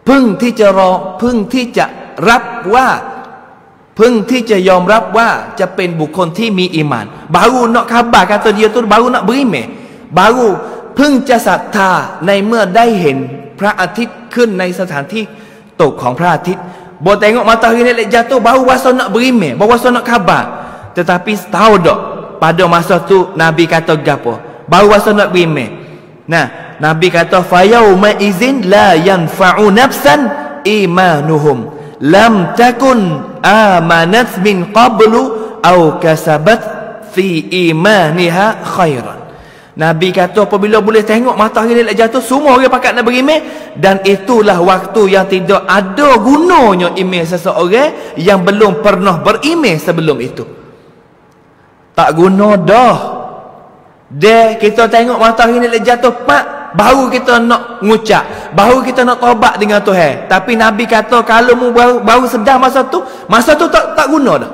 pung ti jero pung ti jak rap wa pung ti jak yom rap wa japen bukun ti mi iman. Baru nak kabar kata dia tu baru nak berimeh. Baru เพิ่งจะศรัทธาในเมื่อได้เห็นพระอาทิตย์ขึ้นในสถานที่ตกของพระอาทิตย์บอแตงออกมาตาฮีเนเลจัตุบาวาสนะบริเมบาวาสนะคาบะแต่ทีทาวดอกพอดอมาสตุนบีกาตอกาโปบาวาสนะบริเมนะนบีกาตอฟายาอุมาอิซินลายันฟาอุนับซันอิมานุฮุมลำตะคุนอามานัตมินกับลูอูคาซาบัตฟีอิมานิฮะขัยรั Nabi kata apabila boleh tengok matahari nak jatuh semua orang pakat nak berimeh dan itulah waktu yang tidak ada gunanya imeh seseorang yang belum pernah berimeh sebelum itu. Tak guna dah. Dah kita tengok matahari nak jatuh pak baru kita nak ngucap, baru kita nak tobat dengan Tuhan. Tapi Nabi kata kalau mu baru, baru sedar masa tu, masa tu tak tak guna dah.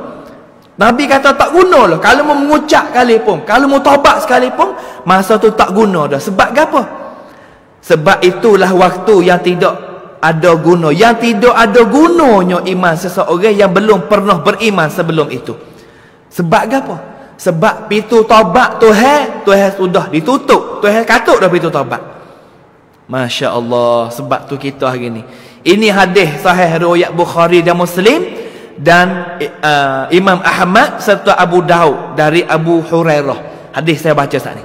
Nabi kata tak guna lah. Kalau mau mengucap sekali pun. Kalau mau taubat sekali pun. Masa tu tak guna dah. Sebab apa? Sebab itulah waktu yang tidak ada guna. Yang tidak ada gunanya iman seseorang yang belum pernah beriman sebelum itu. Sebab apa? Sebab pintu taubat tu he, Tu he sudah ditutup. Tu he katuk dah pintu taubat. Masya Allah. Sebab tu kita hari ni. Ini hadis sahih ruayat Bukhari dan Muslim dan uh, Imam Ahmad serta Abu Daud dari Abu Hurairah. Hadis saya baca saat ni.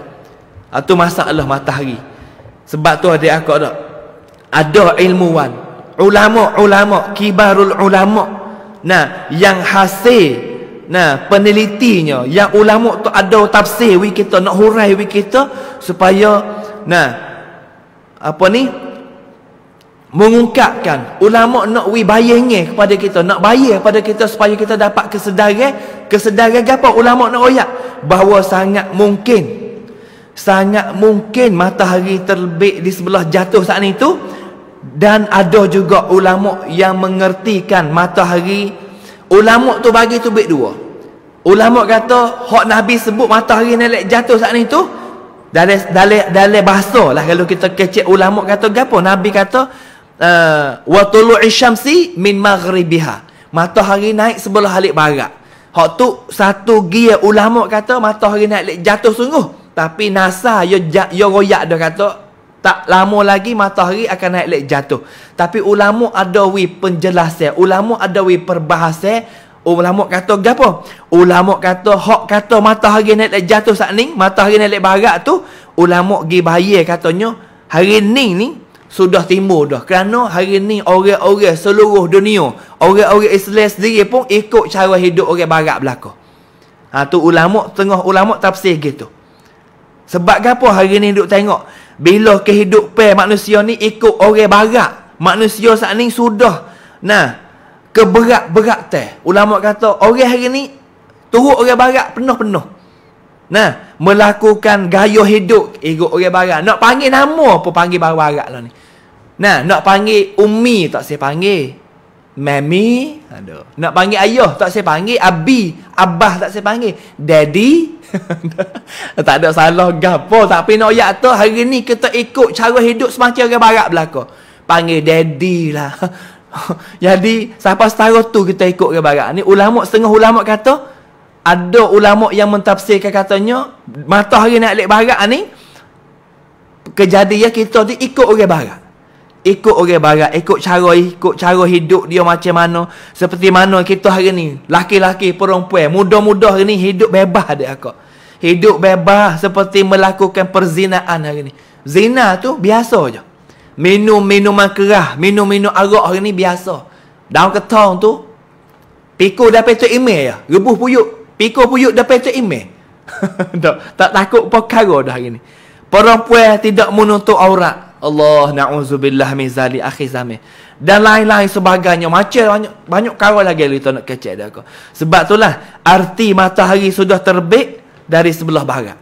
Itu ah, masalah matahari. Sebab tu hadis aku ada. Ada ilmuwan. Ulama-ulama. Kibarul ulama. Nah, yang hasil. Nah, penelitinya. Yang ulama tu ada tafsir. kita nak hurai wih kita. Supaya. Nah. Apa ni? mengungkapkan ulama nak wi bayangi kepada kita nak bayar kepada kita supaya kita dapat kesedaran kesedaran apa ulama nak oyak bahawa sangat mungkin sangat mungkin matahari terbit di sebelah jatuh saat itu dan ada juga ulama yang mengertikan matahari ulama tu bagi tu bit dua ulama kata hak nabi sebut matahari naik jatuh saat itu dalam dalam dalam bahasa lah kalau kita kecil ulama kata apa nabi kata Eh, wa tulu'i syamsi min maghribiha. Matahari naik sebelah halik barat. Hak tu satu gear ulama kata matahari naik lek jatuh sungguh. Tapi NASA yo yo royak dia kata tak lama lagi matahari akan naik lek jatuh. Tapi ulama ada wi penjelasan, ulama ada wi perbahasan, ulama kata gapo? Ulama kata hok kata matahari naik lek jatuh saat ni, matahari naik lek barat tu ulama gi bahaya katanya hari ni ni sudah timbul dah. Kerana hari ni orang-orang seluruh dunia, orang-orang Islam sendiri pun ikut cara hidup orang barat belaka. Ha tu ulama, tengah ulama tafsir gitu. Sebab apa hari ni duk tengok bila kehidupan manusia ni ikut orang barat, manusia saat ni sudah nah keberat-berat teh. Ulama kata orang hari ni turut orang barat penuh-penuh. Nah, melakukan gaya hidup ikut orang barat. Nak panggil nama apa panggil barat-barat lah ni. Nah, nak panggil ummi tak saya panggil. Mami, ada. Nak panggil ayah tak saya panggil, abi, abah tak saya panggil. Daddy *laughs* tak ada salah gapo tapi nak ayat tu hari ni kita ikut cara hidup semacam orang barat belaka. Panggil daddy lah. *laughs* Jadi siapa setara tu kita ikut ke barat ni ulama setengah ulama kata ada ulama yang mentafsirkan katanya hari nak lek barat ni kejadian kita tu ikut orang barat. Ikut orang barat Ikut cara Ikut cara hidup dia macam mana Seperti mana kita hari ni Laki-laki perempuan Muda-muda hari ni Hidup bebas dia aku Hidup bebas Seperti melakukan perzinaan hari ni Zina tu biasa je Minum minuman kerah Minum minum arak hari ni biasa Daun ketong tu Pikul dapat tu email ya Rebuh puyuk Pikul puyuk dapat tu email *laughs* tak, tak takut perkara dah hari ni Perempuan tidak menuntut aurat Allah na'udzubillah min zali akhir zamin. Dan lain-lain sebagainya. Macam banyak, banyak kawan lagi lagi nak kecek dia aku. Sebab itulah arti matahari sudah terbit dari sebelah barat.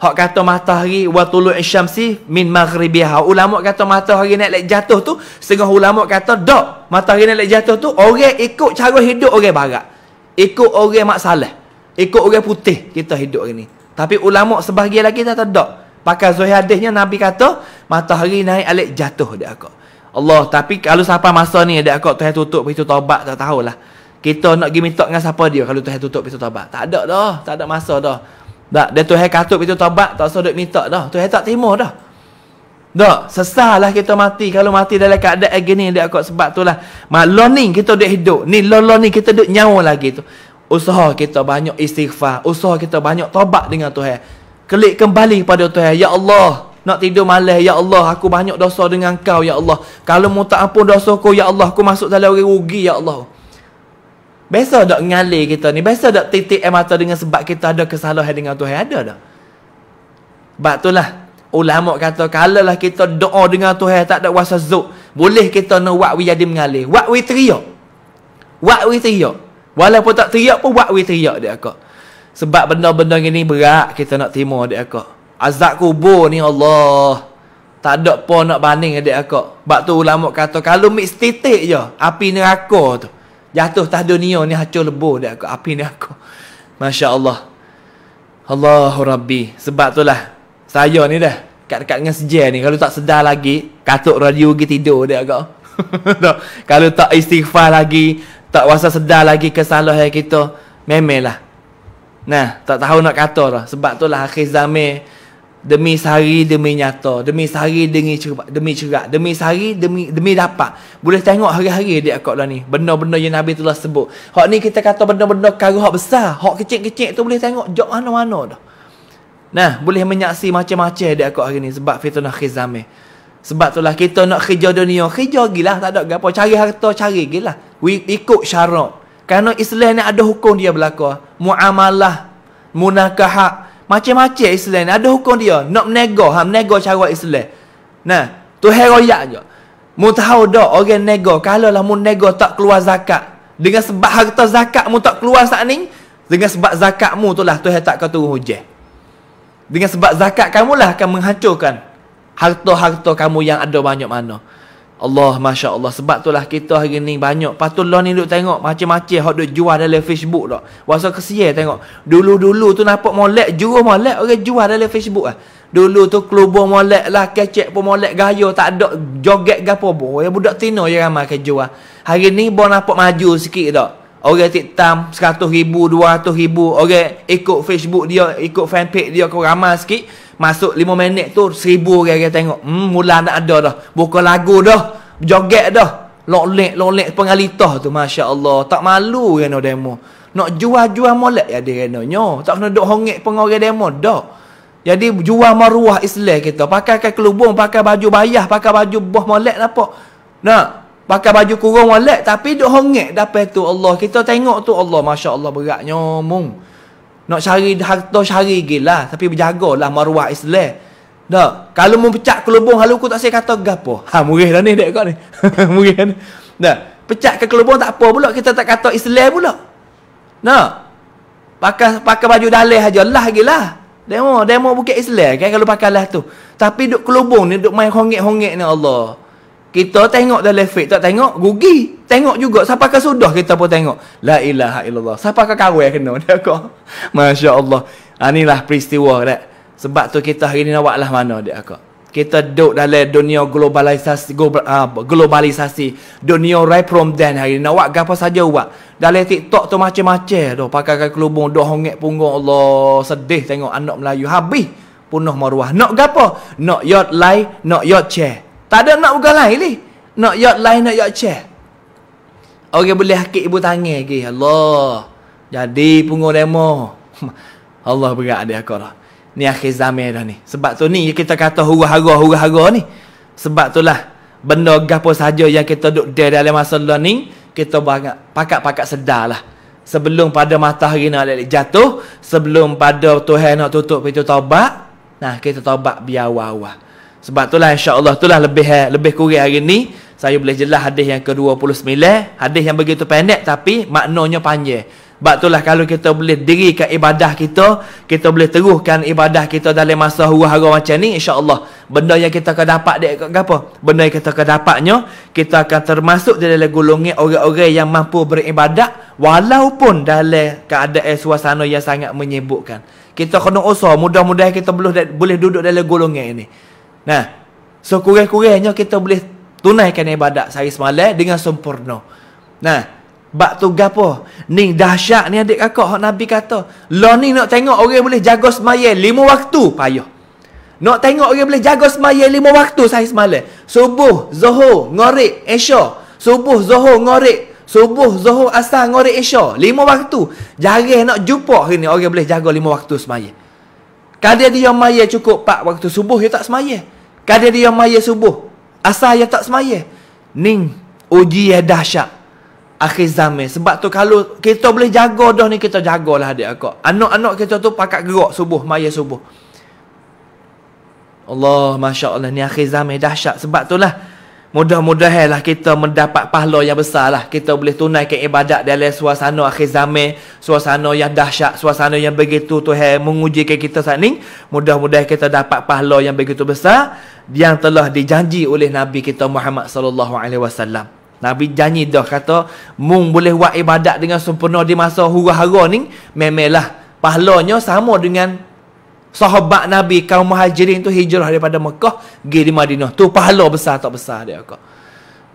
Hak kata matahari wa tulu isyamsi min maghribiha. Ulama kata matahari naik lek jatuh tu, setengah ulama kata dak, matahari naik lek jatuh tu orang ikut cara hidup orang barat. Ikut orang mak saleh. Ikut orang putih kita hidup hari ni. Tapi ulama sebahagian lagi kata dak. Pakai zuhir hadisnya Nabi kata matahari naik alik jatuh dia aku. Allah tapi kalau siapa masa ni dia aku Tuhan tutup pintu taubat tak tahulah. Kita nak pergi minta dengan siapa dia kalau Tuhan tutup pintu taubat. Tak ada dah, tak ada masa dah. Tak, dia Tuhan katuk pintu taubat tak usah duk minta dah. Tuhan tak timur dah. Tak, sesalah kita mati kalau mati dalam keadaan gini dia aku sebab itulah. Maklum ni kita duk hidup. Ni lolo ni kita duk nyawa lagi tu. Usaha kita banyak istighfar, usaha kita banyak tobat dengan Tuhan. Kelik kembali pada Tuhan. Ya Allah. Nak tidur malas. Ya Allah. Aku banyak dosa dengan kau. Ya Allah. Kalau mu tak ampun dosa kau. Ya Allah. Aku masuk dalam orang rugi. Ya Allah. Biasa tak ngalir kita ni? Biasa tak titik air mata dengan sebab kita ada kesalahan dengan Tuhan? Ada tak? Sebab itulah. Ulama kata, kalaulah kita doa dengan Tuhan tak ada wasa zuk. Boleh kita nak wak wi jadi mengalir. Wak wi teriak. Wak teriak. Walaupun tak teriak pun wak teriak dia kak. Sebab benda-benda ini berat kita nak terima adik aku. Azab kubur ni Allah. Tak ada apa nak banding adik aku. Sebab tu ulama kata kalau mix titik je api neraka tu. Jatuh tah dunia ni hancur lebur adik aku api neraka. Masya-Allah. Allahu Rabbi. Sebab tu lah saya ni dah dekat-dekat dengan sejer ni kalau tak sedar lagi katuk radio pergi tidur dia agak *laughs* kalau tak istighfar lagi tak wasa sedar lagi kesalahan kita memelah Nah, tak tahu nak kata lah. Sebab tu lah akhir zaman. Demi sehari, demi nyata. Demi sehari, demi cerak. Demi cerak. Demi sehari, demi demi dapat. Boleh tengok hari-hari dia kat lah ni. Benda-benda yang Nabi tu lah sebut. Hak ni kita kata benda-benda karu hak besar. Hak kecil-kecil tu boleh tengok. Jok mana-mana dah. Nah, boleh menyaksi macam-macam dia kat hari ni. Sebab fitnah akhir zaman. Sebab tu lah kita nak kerja dunia. Kerja gila. Tak ada apa. Cari harta, cari gila. We, ikut syarat. Kerana Islam ni ada hukum dia berlaku. Muamalah, munakahat, macam-macam Islam ni ada hukum dia. Nak menego, ha menego cara Islam. Nah, tu heroyak je. Mu tahu dak orang nego kalau lah mu nego tak keluar zakat. Dengan sebab harta zakat mu tak keluar saat ni, dengan sebab zakat mu tu lah Tuhan tak kau turun hujan. Dengan sebab zakat kamu lah akan menghancurkan harta-harta kamu yang ada banyak mana. Allah Masya Allah Sebab tu lah kita hari ni banyak Lepas tu lah ni duk tengok Macam-macam Hak duk jual dalam Facebook tak Wasa kesia tengok Dulu-dulu tu nampak molek Juruh molek Orang okay, jual dalam Facebook lah Dulu tu kelubur molek lah Kecek pun molek Gaya tak ada Joget ke apa Budak tino je ramai ke jual Hari ni bo nampak maju sikit tak Orang tiktam 100 ribu, 200 ribu Orang ikut Facebook dia Ikut fanpage dia Kau ramai sikit Masuk 5 minit tu 1000 orang-orang tengok hmm, Mula nak ada dah Buka lagu dah Joget dah Loklek, loklek pengalitah tu Masya Allah Tak malu reno demo Nak jual-jual molek ya dia renonya Tak kena duk hongik pengorang demo Dah jadi jual maruah Islam kita. Pakai kelubung, pakai baju bayah, pakai baju boh molek nampak. Nak? pakai baju kurung walak tapi duk hongek dapat tu Allah kita tengok tu Allah Masya Allah beratnya mung nak cari harta cari gila lah, tapi berjagalah maruah Islam dah kalau mau pecah kelubung halu aku tak saya kata gapo ha murih dah ni dek kau ni *laughs* murih dah dah pecah ke kelubung tak apa pula kita tak kata Islam pula nah pakai pakai baju dalih aja lah gila lah. demo demo bukan Islam kan kalau pakai lah tu tapi duk kelubung ni duk main hongek-hongek ni Allah kita tengok dalam fake tak tengok rugi. Tengok juga siapa ke sudah kita pun tengok. La ilaha illallah. Siapa ke kawin kena *laughs* dia kau. Masya-Allah. anilah ha, inilah peristiwa dak. Sebab tu kita hari ni nak lah mana dia kau. Kita duduk dalam dunia globalisasi ha, globalisasi dunia right from then hari ni nak gapo saja buat. Dalam TikTok tu macam-macam tu pakai kain kelubung dah hongek punggung Allah sedih tengok anak Melayu habis punah maruah. Nak gapo? Nak yot lie, nak yot share. Tak ada nak ugah lain ni. Nak yak lain nak yak ceh. Orang okay, boleh hakik ibu tangan lagi. Okay. Allah. Jadi pun demo. *laughs* Allah berat adik aku lah. Ni akhir zaman dah ni. Sebab tu ni kita kata hurah-hurah, hurah-hurah ni. Sebab tu lah. Benda gapo saja yang kita duduk dari dalam masa Allah ni. Kita banyak pakat-pakat sedar lah. Sebelum pada matahari nak lelik jatuh. Sebelum pada Tuhan nak tutup pintu taubat. Nah, kita taubat biar awal-awal. Sebab itulah insya-Allah itulah lebih eh, lebih kurang hari ni saya boleh jelas hadis yang ke-29, hadis yang begitu pendek tapi maknanya panjang. Sebab itulah kalau kita boleh dirikan ibadah kita, kita boleh teruskan ibadah kita dalam masa huru-hara macam ni insya-Allah benda yang kita akan dapat dia apa? Benda yang kita akan dapatnya kita akan termasuk di dalam golongan orang-orang yang mampu beribadah walaupun dalam keadaan suasana yang sangat menyibukkan. Kita kena usaha mudah-mudahan kita boleh boleh duduk dalam golongan ini. Nah. So kurang-kurangnya kita boleh tunaikan ibadat sehari semalam dengan sempurna. Nah. Bak tu gapo? Ni dahsyat ni adik kakak hak Nabi kata. Lah ni nak tengok orang boleh jaga semayan lima waktu payah. Nak tengok orang boleh jaga semayan lima waktu sehari semalam. Subuh, Zuhur, Ngorik, Isya. Subuh, Zuhur, Ngorik, Subuh, Zuhur, Asar, Ngorik, Isya. Lima waktu. Jarang nak jumpa hari ni orang boleh jaga lima waktu semayan. Kadang dia maya cukup pak waktu subuh, dia tak semaya. Kadang dia maya subuh. Asal dia tak semaya. Ning, uji yang dahsyat. Akhir zaman. Sebab tu kalau kita boleh jaga dah ni, kita jagalah adik aku. Anak-anak kita tu pakat gerak subuh, maya subuh. Allah, Masya Allah. Ni akhir zaman dahsyat. Sebab tu lah mudah mudahlah kita mendapat pahala yang besar lah. Kita boleh tunaikan ibadat dalam suasana akhir zaman. Suasana yang dahsyat. Suasana yang begitu Tuhan menguji kita saat ini. Mudah-mudahan kita dapat pahala yang begitu besar. Yang telah dijanji oleh Nabi kita Muhammad sallallahu alaihi wasallam. Nabi janji dah kata, Mung boleh buat ibadat dengan sempurna di masa hura-hara ni, memelah pahalanya sama dengan sahabat Nabi kaum muhajirin tu hijrah daripada Mekah pergi Madinah. Tu pahala besar tak besar dia kau.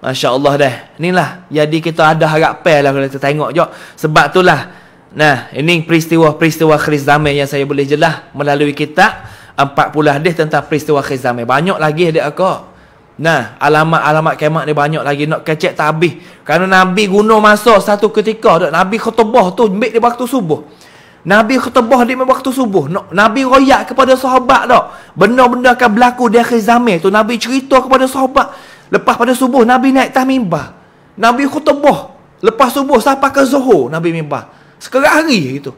Masya Allah deh. Inilah. Jadi kita ada harapan lah kalau kita tengok je. Sebab itulah. Nah, ini peristiwa-peristiwa khiris zaman yang saya boleh jelah melalui kitab pula hadis tentang peristiwa khiris zaman. Banyak lagi dia aku. Nah, alamat-alamat kemak ni banyak lagi nak kecek tak habis. Kerana Nabi guna masa satu ketika dok Nabi khutbah tu ambil di waktu subuh. Nabi khutbah di waktu subuh. Nabi royak kepada sahabat tak. Benda-benda akan berlaku di akhir zaman tu. Nabi cerita kepada sahabat. Lepas pada subuh, Nabi naik tah mimbah. Nabi khutbah. Lepas subuh, sampai ke zuhur Nabi mimbah. Sekarang hari gitu.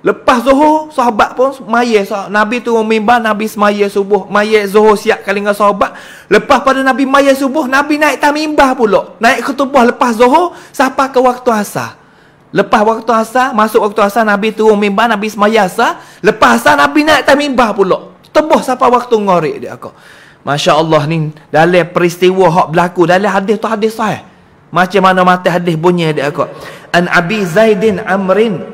Lepas zuhur, sahabat pun maya. Nabi tu mimbah, Nabi semaya subuh. Maya zuhur siap kali dengan sahabat. Lepas pada Nabi maya subuh, Nabi naik tah mimbah pula. Naik khutbah lepas zuhur, sampai ke waktu asar. Lepas waktu asar, masuk waktu asar Nabi turun mimbar, Nabi semayah asar. Lepas asar Nabi naik atas mimbar pula. Tebus sampai waktu ngorek dia aku. Masya Allah ni dalam peristiwa hak berlaku. Dalam hadis tu hadis sahih. Macam mana mati hadis bunyi dia aku. An Abi Zaidin Amrin.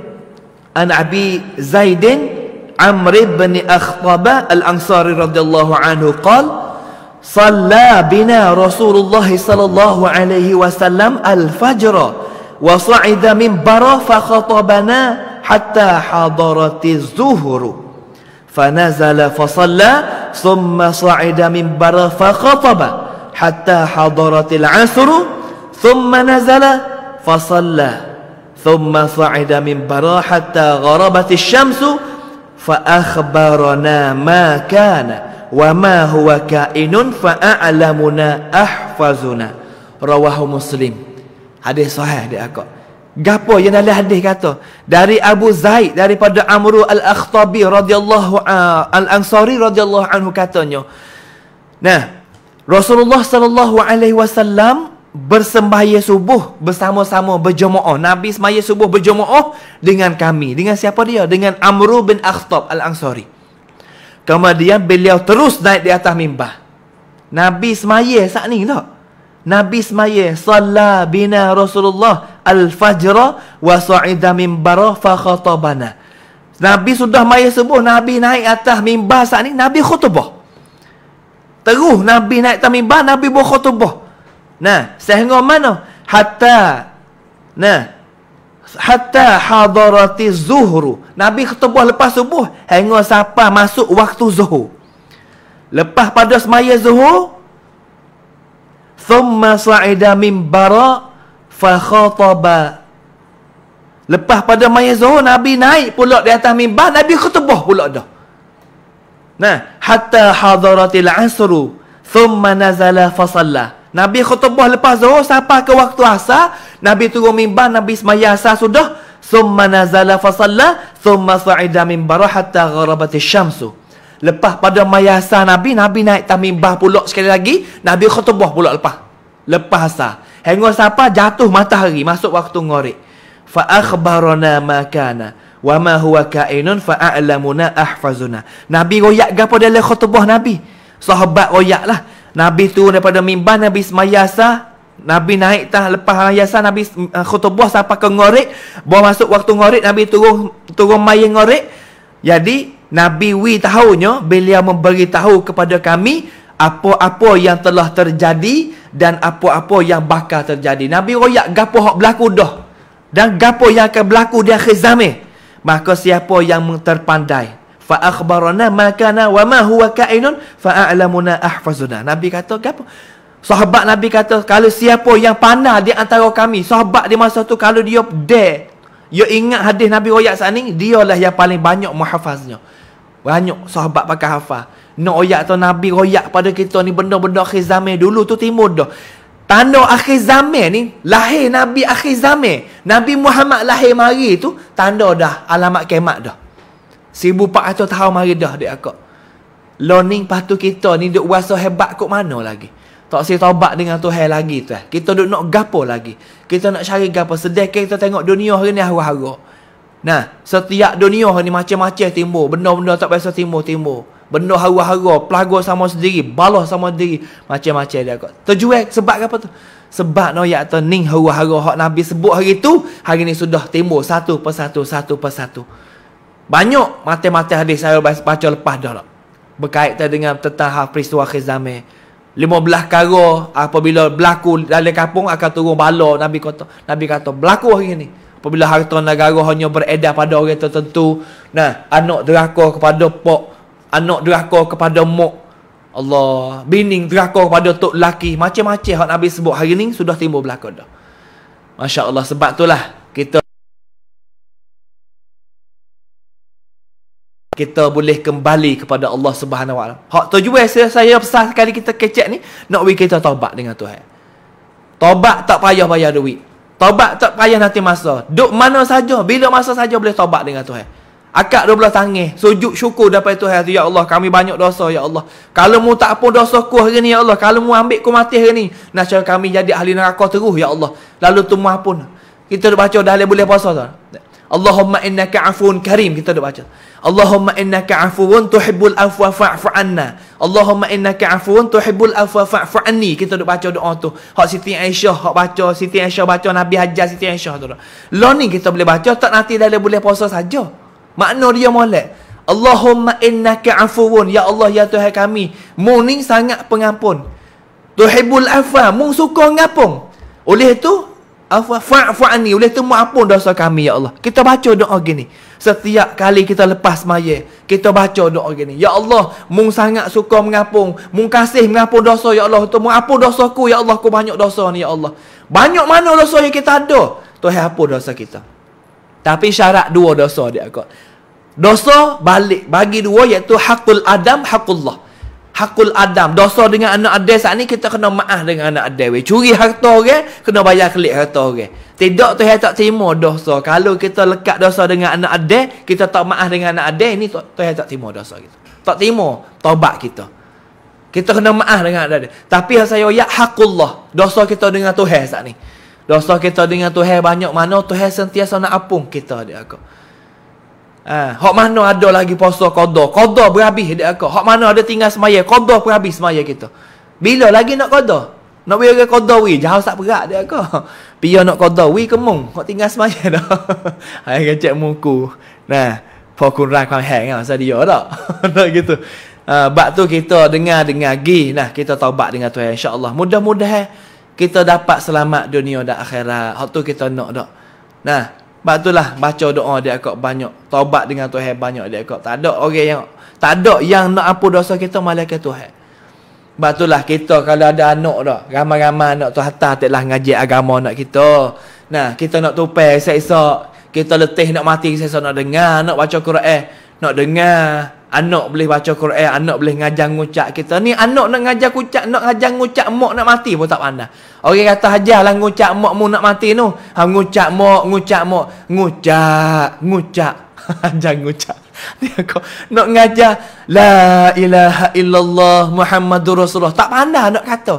An Abi Zaidin Amr bin Akhtaba al-Ansari radhiyallahu anhu qal Salla bina Rasulullah sallallahu alaihi wasallam al-fajra وصعد منبرا فخطبنا حتى حضرت الزهر فنزل فصلى ثم صعد منبرا فخطب حتى حضرت العصر ثم نزل فصلى ثم صعد منبرا حتى غربت الشمس فأخبرنا ما كان وما هو كائن فأعلمنا أحفظنا رواه مسلم Hadis sahih dia aku. Gapo yang dalam hadis kata? Dari Abu Zaid daripada Amru Al-Akhtabi radhiyallahu al-Ansari radhiyallahu anhu katanya. Nah, Rasulullah sallallahu alaihi wasallam bersembahyang subuh bersama-sama berjemaah. Nabi sembahyang subuh berjemaah dengan kami. Dengan siapa dia? Dengan Amru bin Akhtab Al-Ansari. Kemudian beliau terus naik di atas mimbah. Nabi semaya saat ni tak? Nabi semaya Salla bina Rasulullah Al-Fajra Wa sa'idha mimbarah Fa khatabana Nabi sudah maya subuh Nabi naik atas mimbar saat ni Nabi khutubah Teruh Nabi naik atas mimbar Nabi buat khutubah Nah Sehingga mana Hatta Nah Hatta hadarati zuhru Nabi khutubah lepas subuh Hingga siapa masuk waktu zuhur Lepas pada semaya zuhur thumma sa'ida mimbara fa khataba lepas pada maya zuhur nabi naik pula di atas mimbar nabi khutbah pula dah nah hatta hadaratil asr thumma nazala fa salla nabi khutbah lepas zuhur sampai ke waktu asar nabi turun mimbar nabi semaya asar sudah thumma nazala fa salla thumma sa'ida mimbara hatta gharabatish shamsu. Lepas pada mayasa Nabi, Nabi naik tamimbah pula sekali lagi. Nabi khutubah pula lepas. Lepas asa. Hengur siapa? Jatuh matahari. Masuk waktu ngorek Fa'akhbarona makana. Wa ma huwa ka'inun fa'a'lamuna ahfazuna. Nabi royak gapo dalam khutubah Nabi. Sahabat royak lah. Nabi tu daripada mimbah, Nabi semayasa. Nabi naik tah lepas mayasa, Nabi eh, khutubah siapa ke ngorik. Buang masuk waktu ngorek Nabi turun, turun mayin ngorik. Jadi Nabi wi tahunya beliau memberitahu kepada kami apa-apa yang telah terjadi dan apa-apa yang bakal terjadi. Nabi royak gapo hak berlaku dah dan gapo yang akan berlaku di akhir zaman. Maka siapa yang terpandai fa akhbarana ma kana wa ma huwa kainun fa a'lamuna ahfazuna. Nabi kata gapo? Sahabat Nabi kata kalau siapa yang pandai di antara kami, sahabat di masa tu kalau dia dare dia ingat hadis Nabi Oyak saat ni, lah yang paling banyak muhafaznya. Banyak sahabat pakai hafaz. Nak oyak tu Nabi royak pada kita ni benda-benda akhir zaman dulu tu timur dah. Tanda akhir zaman ni, lahir Nabi akhir zaman. Nabi Muhammad lahir mari tu, tanda dah alamat kemat dah. 1400 tahu mari dah dia akak. Learning patu kita ni duk wasa hebat kok mana lagi. Tak si taubat dengan Tuhan lagi tu Kita duduk nak gapo lagi. Kita nak cari gapo. sedek. kita tengok dunia hari ni haru-haru. Nah, setiap dunia hari ni macam-macam timbul. Benda-benda tak biasa timbul-timbul. Benda haru-haru. Pelagut sama sendiri. Balas sama sendiri. Macam-macam dia kot. Terjual sebab apa tu? Sebab no ya tu ning haru-haru. Hak Nabi sebut hari tu. Hari ni sudah timbul. Satu persatu. Satu persatu. Banyak mati-mati hadis saya baca lepas dah lah. Berkaitan dengan tentang peristiwa khizamir lima belah kara apabila berlaku dalam kampung akan turun bala Nabi kata Nabi kata berlaku hari ini apabila harta negara hanya beredar pada orang tertentu nah anak deraka kepada pok anak deraka kepada mok Allah bini deraka kepada tok laki macam-macam hak Nabi sebut hari ini sudah timbul berlaku dah Masya Allah sebab itulah kita kita boleh kembali kepada Allah Subhanahu Wataala. Hak tujuan saya, saya besar sekali kita kecek ni nak bagi kita taubat dengan Tuhan. Taubat tak payah bayar duit. Taubat tak payah nanti masa. Duk mana saja, bila masa saja boleh taubat dengan Tuhan. Akad 12 tangih, sujud syukur dapat Tuhan. Ya Allah, kami banyak dosa, Ya Allah. Kalau mu tak pun dosa ku hari ni, Ya Allah. Kalau mu ambil ku mati hari ni. Nasional kami jadi ahli neraka teruh, Ya Allah. Lalu tu mu pun. Kita baca dah boleh puasa tu. Allahumma innaka afun karim kita dah baca. Allahumma innaka afuun tuhibbul afwa fa'fu anna. Allahumma innaka afuun tuhibbul afwa fa'fu anni. Kita dah baca doa tu. Hak Siti Aisyah hak baca, Siti Aisyah baca Nabi Hajar Siti Aisyah tu. Lah ni kita boleh baca tak nanti dah boleh puasa saja. Makna dia molek. Allahumma innaka afuun ya Allah ya Tuhan kami. Mu ni sangat pengampun. Tuhibbul afwa, mu suka ngapung. Oleh tu Afu'afu anni Boleh tu apa dosa kami ya Allah Kita baca doa gini Setiap kali kita lepas maya Kita baca doa gini Ya Allah Mung sangat suka mengapung Mung kasih mengapung dosa ya Allah Tu apa dosaku ya Allah Aku banyak dosa ni ya Allah Banyak mana dosa yang kita ada Tu apa dosa kita Tapi syarat dua dosa dia kot Dosa balik Bagi dua iaitu Hakul Adam Hakullah hakul adam dosa dengan anak adam saat ni kita kena maaf dengan anak adam we curi harta orang okay? kena bayar kelik harta orang okay? tidak tu tak timo dosa kalau kita lekat dosa dengan anak adam kita tak maaf dengan anak adam ni tu tak timo dosa kita tak timo, tobat kita kita kena maaf dengan anak adam tapi saya ya hakullah dosa kita dengan tuhan saat ni dosa kita dengan tuhan banyak mana tuhan sentiasa nak apung kita dia aku Ha, hok mana ada lagi puasa qada? Qada berhabis dia aku. Hok mana ada tinggal semaya? Qada berhabis semaya kita. Bila lagi nak qada? Nak bagi qada wi, jauh tak berat dia aku. *laughs* Pia nak qada wi kemung, hok tinggal semaya *laughs* dah. Hai gecek muku. Nah, pa kurang kan hang ah, sadia dah. Tak *laughs* nah, gitu. Ah, tu kita dengar-dengar gi, nah kita taubat dengan Tuhan insya-Allah. Mudah-mudahan kita dapat selamat dunia dan akhirat. Hok tu kita nak dak. Nah, sebab lah, baca doa dia akak banyak. Taubat dengan Tuhan banyak dia akak. Tak ada orang yang tak ada yang nak ampun dosa kita malah ke Tuhan. Sebab lah kita kalau ada anak dah, ramai-ramai anak tu hatta taklah ngaji agama anak kita. Nah, kita nak tupai seksa, kita letih nak mati seksa nak dengar, nak baca Quran, nak dengar, Anak boleh baca Quran, anak boleh ngajar ngucak kita. Ni anak nak ngajar ngucak, nak ngajar ngucak mak nak mati pun tak pandai. Orang kata hajar lah ngucak mak mu nak mati tu. Ha, ngucak mak, ngucak mak. Ngucak, ngucak. *laughs* Ajar ngucak. Ni aku nak ngajar. La ilaha illallah Muhammadur Rasulullah. Tak pandai nak kata.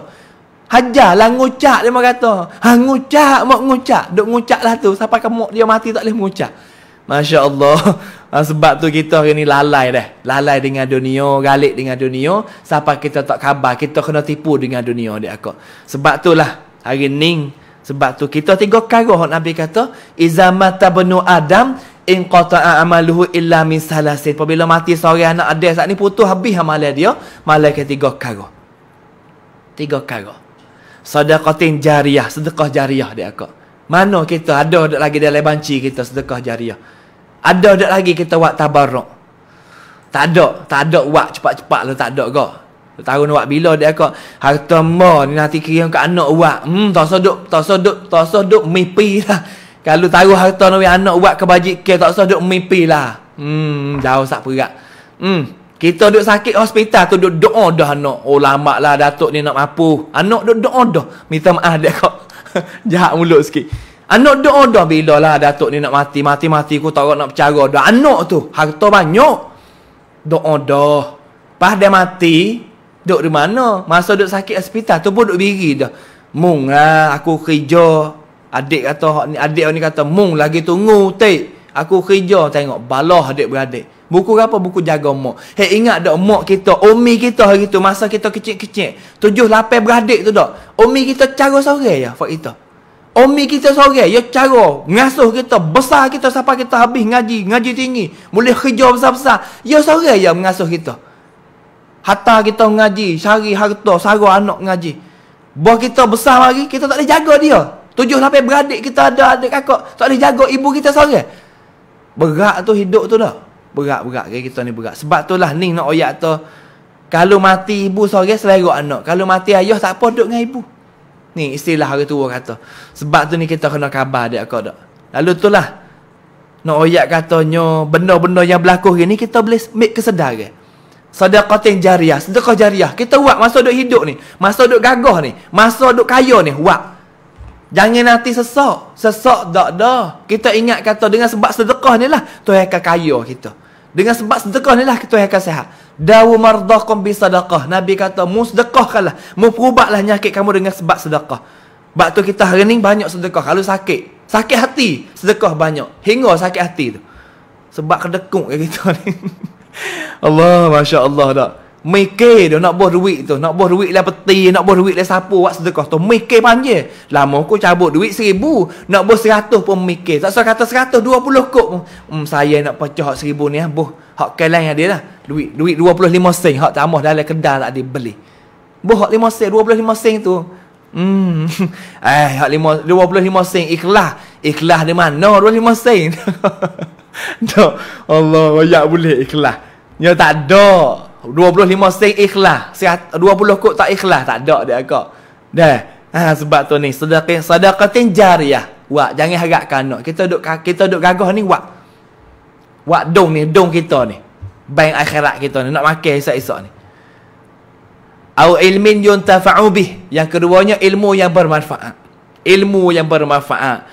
Hajar lah ngucak dia mau kata. Ha, ngucak, mak ngucak. Duk ngucak lah tu. Sampai kemuk dia mati tak boleh ngucak. Masya Allah. *laughs* Ah, sebab tu kita hari ni lalai dah. Lalai dengan dunia, galik dengan dunia. Siapa kita tak khabar, kita kena tipu dengan dunia dia aku. Sebab tu lah, hari ni. Sebab tu kita tiga kara Nabi kata. Izamata benu Adam, in qata'a amaluhu illa min salasin. Apabila mati sore anak ada saat ni putus habis amalan dia. Malah ke tiga kara. Tiga kara. Sadaqatin jariah, sedekah jariah dia aku. Mana kita ada lagi dalam banci kita sedekah jariah. Ada tak lagi kita buat tabarok. Tak ada. Tak ada buat cepat-cepat lah. Tak ada kau. Tahu nak buat bila dia kau harta ma ni nanti kira kat anak buat. Hmm, tak sedut, tak sedut, tak sedut mimpi lah. *laughs* Kalau tahu harta ni anak buat kebajikan tak sedut mimpi lah. Hmm, jauh sak perak. Hmm, kita duduk sakit hospital tu duduk doa dah anak. Oh lama lah datuk ni nak mampu. Anak duduk doa dah. Minta maaf dia kau. *laughs* Jahat mulut sikit. Anak doa dah bila lah Datuk ni nak mati. Mati-mati aku tak nak bercara dah. Anak tu. Harta banyak. Doa dah. Pas dia mati. Duduk di mana? Masa duduk sakit hospital. Tu pun duduk biri dah. Mung lah. Aku kerja. Adik kata. Adik ni kata. Mung lagi tunggu. Tik. Aku kerja. Tengok. Balah adik-beradik. Buku apa? Buku jaga mak. Hei ingat dok mak kita, omi kita hari tu masa kita kecil-kecil. Tujuh lapan beradik tu dok omi kita cara sore ya. Fak kita. Umi kita seorang, ya cara ngasuh kita, besar kita sampai kita habis ngaji, ngaji tinggi, boleh kerja besar-besar. Ya seorang yang mengasuh kita. Hatta kita ngaji, sari harta, sarang anak ngaji. Buah kita besar lagi, kita tak boleh jaga dia. Tujuh sampai beradik kita ada, adik kakak, tak boleh jaga ibu kita seorang. Berat tu hidup tu dah. Berat-berat kaya kita ni berat. Sebab tu lah ni nak oyak tu. Kalau mati ibu seorang, selera anak. Kalau mati ayah, tak apa duduk dengan ibu. Ni istilah hari tua kata. Sebab tu ni kita kena khabar dia kau tak. Lalu tu lah. Nak no, oyak katanya benda-benda yang berlaku hari ni kita boleh make kesedaran. Sedekah yang jariah. Sedekah jariah. Kita buat masa duduk hidup ni. Masa duduk gagah ni. Masa duduk kaya ni. Buat. Jangan nanti sesak. Sesak tak dah. Kita ingat kata dengan sebab sedekah ni lah. Tu akan kaya kita. Dengan sebab sedekah ni lah tuan akan sehat. Dawu mardakum bi sadaqah. Nabi kata, mu sedekahkanlah. Mu perubatlah nyakit kamu dengan sebab sedekah. Sebab tu kita hari ni banyak sedekah. Kalau sakit, sakit hati, sedekah banyak. Hingga sakit hati tu. Sebab kedekuk ke kita ni. *laughs* Allah, Masya Allah tak mikir dia nak buah duit tu nak buah duit lah peti nak buah duit lah sapu buat sedekah tu mikir panje. lama aku cabut duit seribu nak buah seratus pun mikir tak kata seratus dua puluh kot pun hmm, saya nak pecah hak seribu ni lah buah hak kelan yang dia lah duit duit dua puluh lima sen hak tamah dalam kedai tak dia beli buah hak lima sen dua puluh lima sen tu hmm *laughs* eh hak lima dua puluh lima sen ikhlas ikhlas di mana dua puluh lima sen *laughs* tu Allah, ya boleh ikhlas. Ya tak ada. 25 sen ikhlas. Sihat 20 kot tak ikhlas, tak ada dia kak. Dah. Ha, sebab tu ni sedekah sedekah tin jariah. Wak jangan harap kanak. Kita duk kita duk gagah ni wak. Wak dong ni, dong kita ni. Bank akhirat kita ni nak makan esok-esok ni. Au ilmin yuntafa'u bih. Yang keduanya ilmu yang bermanfaat. Ilmu yang bermanfaat.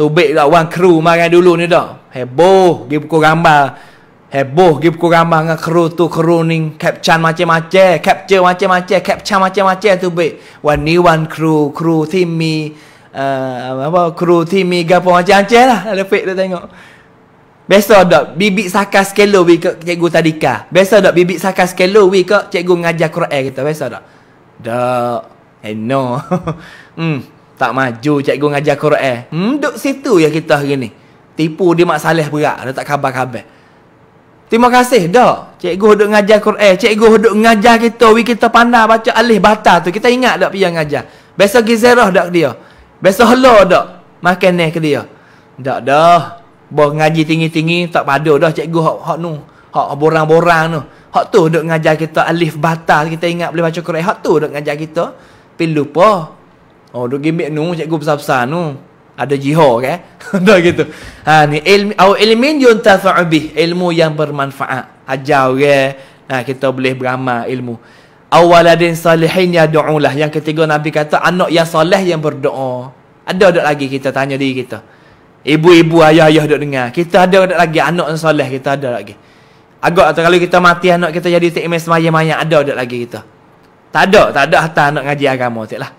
Tu baiklah orang kru marah dulu ni dah. Heboh, dia pukul gambar. Heboh gi pukul gambar dengan kru tu kru ni capture macam-macam, capture macam-macam, capture macam-macam tu be. Wan ni wan kru, kru timi uh, apa kru timi gapo macam-macam lah. Ada fake dia tengok. Biasa dak bibik saka skelo wi ke cikgu tadika. Biasa dak bibik saka skelo wi ke cikgu ngajar Quran kita. Biasa dak. Dak. Eh no. *laughs* hmm, tak maju cikgu ngajar Quran. Hmm, duk situ ya kita hari ni. Tipu dia mak saleh berat. Dia tak khabar-khabar. Terima kasih dah. Cikgu duduk ngajar Quran. Eh, cikgu duduk ngajar kita. We kita pandai baca alif bata tu. Kita ingat tak pergi ngajar. Besok gizerah tak dia. Besok hello tak. Makan ni ke dia. Tak dah. Boleh ngaji tinggi-tinggi. Tak padu dah cikgu. Hak, hak nu. Hak borang-borang tu. Hak tu duduk ngajar kita. Alif bata. Kita ingat boleh baca Quran. Hak tu duduk ngajar kita. Pilih lupa. Oh duduk gimmick nu. Cikgu besar-besar nu ada jihad eh? *laughs* kan ada gitu ha ni ilmi au ilmin yuntafa'u bih ilmu yang bermanfaat ajar ke ya. ha kita boleh beramal ilmu awwaladin salihin ya du'ulah yang ketiga nabi kata anak yang soleh yang berdoa ada ada lagi kita tanya diri kita ibu-ibu ayah-ayah duk dengar kita ada ada lagi anak yang soleh kita ada lagi agak atau kalau kita mati anak kita jadi tak imam semaya-maya ada ada lagi kita tak ada tak ada hatta anak ngaji agama tiklah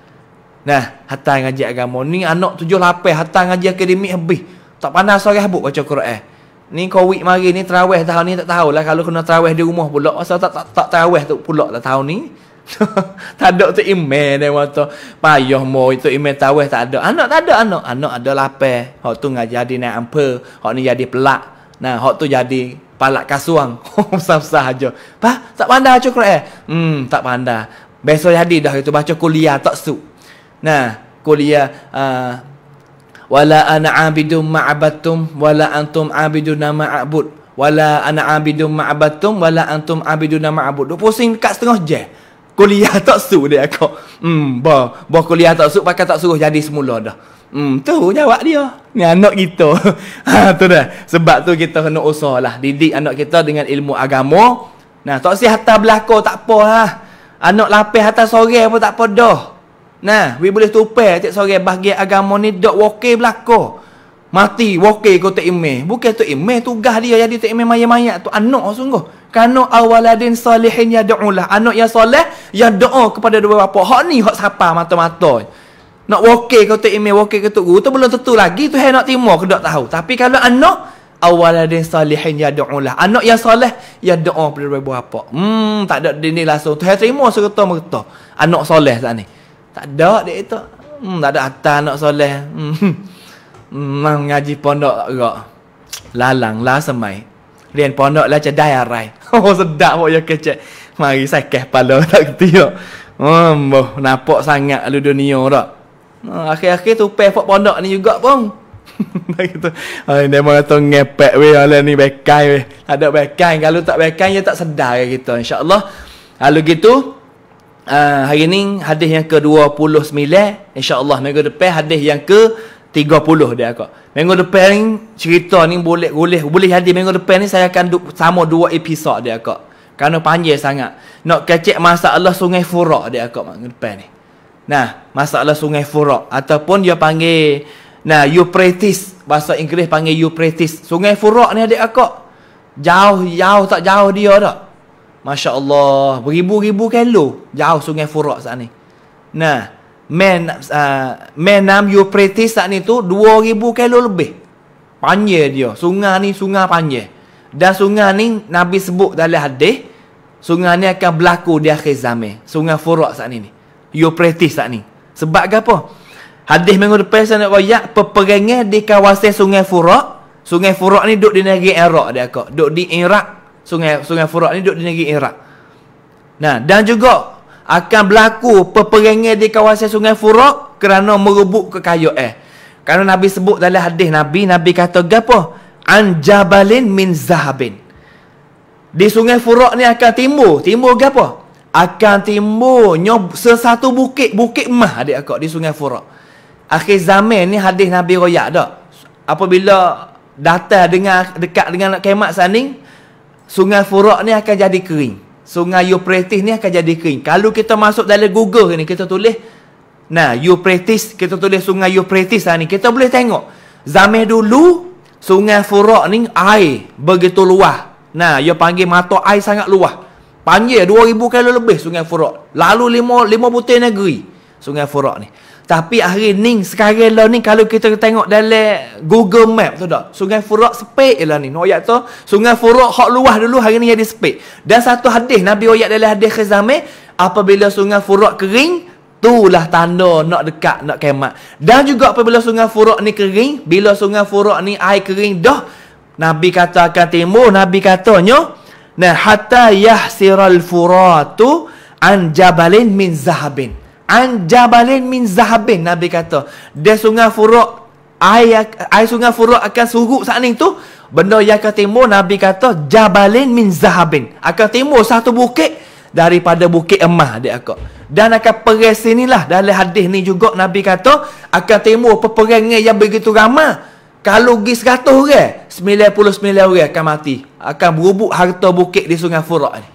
Nah, hatta ngaji agama ni anak tujuh lapis hatta ngaji akademik habis. Tak pandai sorang habuk baca Quran. Ni COVID mari ni tarawih tahun ni tak tahulah kalau kena tarawih di rumah pula pasal tak tak tak tarawih tu pula lah tahun ni. *laughs* tak ada tu email dan waktu payah mo itu email tarawih tak ada. Anak tak ada anak. Anak ada lapar. Hak tu ngaji jadi naik ampa. Hak ni jadi pelak. Nah, hak tu jadi palak kasuang. *laughs* Sah-sah aja. Pa, tak pandai baca Quran. Hmm, tak pandai. Besok jadi dah itu baca kuliah tak su. Nah, kuliah ya, wala ana abidum ma'abattum wala antum abiduna ma'abud wala ana abidum ma'abattum wala antum abiduna ma'abud. Dok pusing dekat setengah je. Kuliah ya *laughs* tak suruh dia aku. Hmm, ba, ba kuliah ya tak suruh pakai tak suruh jadi semula dah. Hmm, tu jawab dia. Ni anak kita. *laughs* ha, tu dah. Sebab tu kita kena usahlah didik anak kita dengan ilmu agama. Nah, tak sihat hatta belako tak apa lah. Anak lapis atas sore pun tak apa dah. Nah, we boleh tupai tiap sore bahagian agama ni dok wokey belako. Mati wokey kau tak imeh. Bukan tu imeh tugas dia jadi tak imeh mayat-mayat tu anak lah sungguh. Kano awaladin salihin ya du'ulah. Anak yang soleh ya doa kepada dua bapa. Hak ni hak siapa mata-mata. Nak wokey kau tak imeh wokey ke tu guru tu belum tentu lagi tu hai nak timo ke dak tahu. Tapi kalau anak awaladin salihin ya du'ulah. Anak yang soleh ya doa kepada dua bapa. Hmm tak ada dinilah so. Tu hai terima serta merta. Anak soleh sat ni. Tak ada dia kata. Hmm, tak ada atas nak soleh. Hmm. Hmm, hmm ngaji pondok tak Lalang lah semai. Rian pondok lah macam diarai. *laughs* Oh, sedap pun ya kecek. Mari saya keh pala *laughs* tak kerti tak. Hmm, boh, nampak sangat lu lah dunia tak. Hmm, akhir-akhir tu peh pok pondok ni juga pun. Dah *laughs* gitu. Ay, dia mahu kata ngepek weh oleh ni bekai weh. Ada bekai. Kalau tak bekai, dia ya tak sedar ke kita. InsyaAllah. Lalu gitu, Ah, hari ni hadis yang ke-29 insya-Allah minggu depan hadis yang ke 30 dia kak. Minggu depan ni cerita ni boleh boleh boleh hadis minggu depan ni saya akan sama dua episod dia kak. Karena panjang sangat. Nak kecek masalah Sungai Furak dia kak minggu depan ni. Nah, masalah Sungai Furak ataupun dia panggil nah Euphrates bahasa Inggeris panggil Euphrates. Sungai Furak ni adik akak. Jauh jauh tak jauh dia dah. Masya Allah Beribu-ribu kelo Jauh sungai Furak saat ni Nah Men uh, ah, Menam Euphrates saat ni tu dua ribu kelo lebih Panjir dia Sungai ni sungai panjir Dan sungai ni Nabi sebut dalam hadis Sungai ni akan berlaku di akhir zaman Sungai Furak saat ni ni Euphrates saat ni Sebab ke apa? Hadis minggu depan saya nak bayar Peperangan di kawasan sungai Furak Sungai Furak ni duduk di negeri Iraq dia kak Duduk di Iraq Sungai Sungai Furat ni duduk di negeri Iraq. Nah, dan juga akan berlaku peperangan di kawasan Sungai Furat kerana merebut kayu Eh. Kerana Nabi sebut dalam hadis Nabi, Nabi kata gapo? An jabalin min zahabin. Di Sungai Furat ni akan timbul, timbul gapo? Akan timbulnya sesatu bukit, bukit emas adik aku di Sungai Furat. Akhir zaman ni hadis Nabi royak dak. Apabila datang dengan dekat dengan nak kemat saning, Sungai Furak ni akan jadi kering. Sungai Euphrates ni akan jadi kering. Kalau kita masuk dalam Google ni, kita tulis Nah, Euphrates, kita tulis sungai Euphrates lah ni. Kita boleh tengok. Zaman dulu, sungai Furak ni air begitu luah. Nah, dia panggil mata air sangat luas. Panggil 2,000 kali lebih sungai Furak. Lalu lima, lima butir negeri sungai Furak ni. Tapi hari ni sekarang lah ni kalau kita tengok dalam Google Map tu tak. Sungai Furuk sepek je lah ni. Nak ayat tu. Sungai Furuk hak luah dulu hari ni jadi sepek. Dan satu hadis Nabi ayat dalam hadis Khizami. Apabila sungai Furuk kering. tu lah tanda nak dekat, nak kemat. Dan juga apabila sungai Furuk ni kering. Bila sungai Furuk ni air kering dah. Nabi kata akan timur. Nabi katanya. Nah, hatta yahsiral furatu an jabalin min zahabin. An jabalin min zahabin Nabi kata Dia sungai furuk Air, ya- air sungai furuk akan surut saat ni tu Benda yang akan timur Nabi kata Jabalin min zahabin Akan timur satu bukit Daripada bukit emah dia akan Dan akan pergi sini lah Dalam hadis ni juga Nabi kata Akan timur peperangan yang begitu ramah kalau pergi seratus orang, sembilan puluh sembilan orang akan mati. Akan berubuk harta bukit di Sungai Furak ni.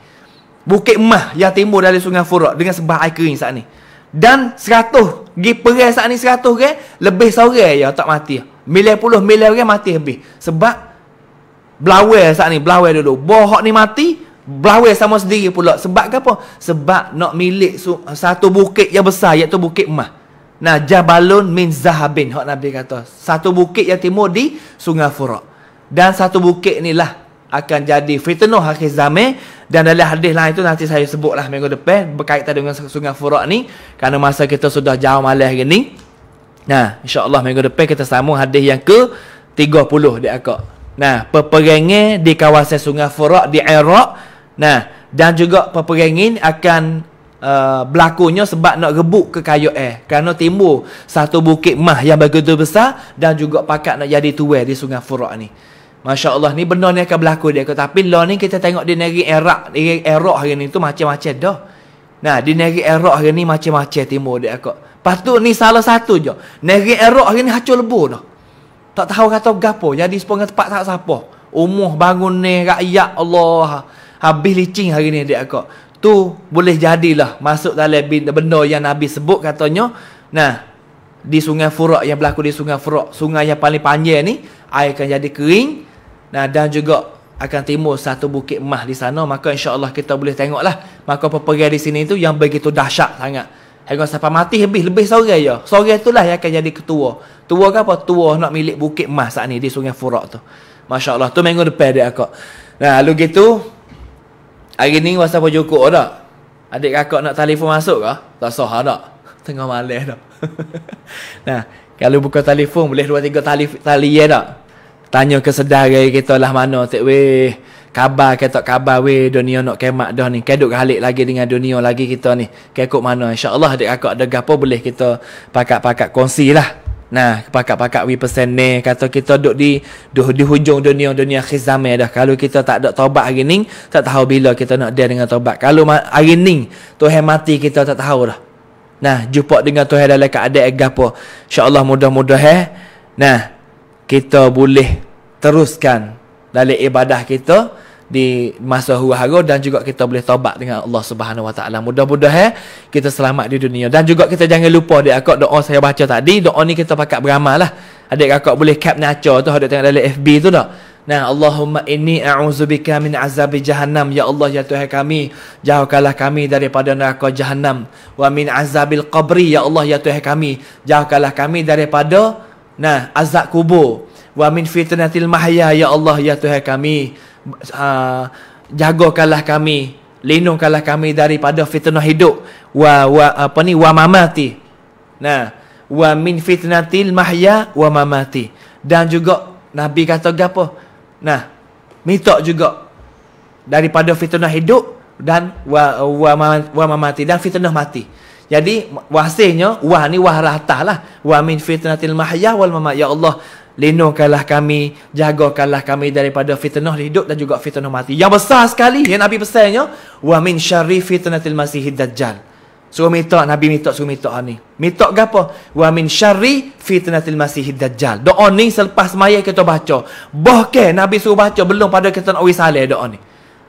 Bukit emah yang timbul dari Sungai Furak dengan sebah air kering saat ni dan 100 pergi perai saat ni 100 orang lebih seorang ya tak mati milih puluh milih orang mati lebih sebab belawai saat ni belawai dulu bohok ni mati belawai sama sendiri pula sebab apa sebab nak milik satu bukit yang besar iaitu bukit emas nah jabalun min zahabin hok nabi kata satu bukit yang timur di sungai furak dan satu bukit inilah akan jadi fitnah akhir zaman dan dalam hadis lain itu nanti saya sebutlah minggu depan berkaitan dengan sungai Furat ni kerana masa kita sudah jauh malas ni. nah insyaallah minggu depan kita sambung hadis yang ke 30 di akak nah peperangan di kawasan sungai Furat di Iraq nah dan juga peperangan akan Uh, berlakunya sebab nak rebut ke kayu air kerana timbul satu bukit mah yang begitu besar dan juga pakat nak jadi tuwe di sungai Furat ni. Masya Allah ni benda ni akan berlaku dia. Tapi law ni kita tengok di negeri Iraq. Di Iraq hari ni tu macam-macam dah. Nah, di negeri Iraq hari ni macam-macam timur dia kok. Lepas tu ni salah satu je. Negeri Iraq hari ni hacul lebur. dah. Tak tahu kata apa. Jadi sepengah tempat tak siapa. Umuh bangun ni rakyat Allah. Habis licin hari ni dia kok. Tu boleh jadilah masuk dalam benda yang Nabi sebut katanya. Nah, di sungai Furak yang berlaku di sungai Furak. Sungai yang paling panjang ni. Air akan jadi kering. Nah dan juga akan timbul satu bukit emas di sana maka insya-Allah kita boleh tengoklah. Maka peperangan di sini itu yang begitu dahsyat sangat. Hanggo siapa mati lebih lebih seorang ya. Seorang itulah yang akan jadi ketua. Tua ke apa? Tua nak milik bukit emas saat ni di Sungai Furat tu. Masya-Allah tu minggu depan dia akak. Nah, lalu gitu hari ni masa apa cukup dah? Adik kakak nak telefon masuk ke? Tak sah ada *laughs* Tengah malas dah. *laughs* nah, kalau buka telefon boleh dua tiga tali tali ya dah. Tanya ke sedara kita lah mana tak weh. Khabar ke tak khabar weh dunia nak kemak dah ni. Keduk halik lagi dengan dunia lagi kita ni. Kekuk mana insyaAllah adik kakak ada gapa boleh kita pakat-pakat kongsi lah. Nah, pakat-pakat we persen ni kata kita duduk di duh, di hujung dunia dunia akhir dah. Kalau kita tak ada tobat hari ni, tak tahu bila kita nak dia dengan tobat. Kalau ma- hari ni Tuhan mati kita tak tahu dah. Nah, jumpa dengan Tuhan dalam keadaan gapo. Insya-Allah mudah-mudahan. mudah eh. Nah, kita boleh teruskan dalam ibadah kita di masa huru-hara dan juga kita boleh tobat dengan Allah Subhanahu Wa Taala. Mudah-mudahan eh, kita selamat di dunia dan juga kita jangan lupa dia akak doa saya baca tadi, doa ni kita pakat beramal lah. Adik kakak boleh cap naca tu ada tengok dalam FB tu tak? Nah, Allahumma inni a'udzubika min azabi jahannam. Ya Allah, ya Tuhan kami, jauhkanlah kami daripada neraka jahannam. Wa min azabil qabri, ya Allah, ya Tuhan kami, jauhkanlah kami daripada Nah, azab kubur. Wa min fitnatil mahya ya Allah ya Tuhan kami. Uh, ah, jagakanlah kami, lindungkanlah kami daripada fitnah hidup. Wa wa apa ni? Wa mamati. Nah, wa min fitnatil mahya wa mamati. Dan juga Nabi kata gapo? Nah, minta juga daripada fitnah hidup dan wa wa, wa, wa mamati dan fitnah mati. Jadi wasihnya wah ni wah ratah lah. Wa min fitnatil mahya wal mamat. Ya Allah, lindungkanlah kami, jagakanlah kami daripada fitnah hidup dan juga fitnah mati. Yang besar sekali yang Nabi pesannya, wa min syarri fitnatil masihid dajjal. Suruh minta, Nabi minta suruh minta ni. Minta ke apa? Wa min syari fitnatil masihid dajjal. Doa ni selepas maya kita baca. Bahkan Nabi suruh baca belum pada kita nak wisalih doa ni.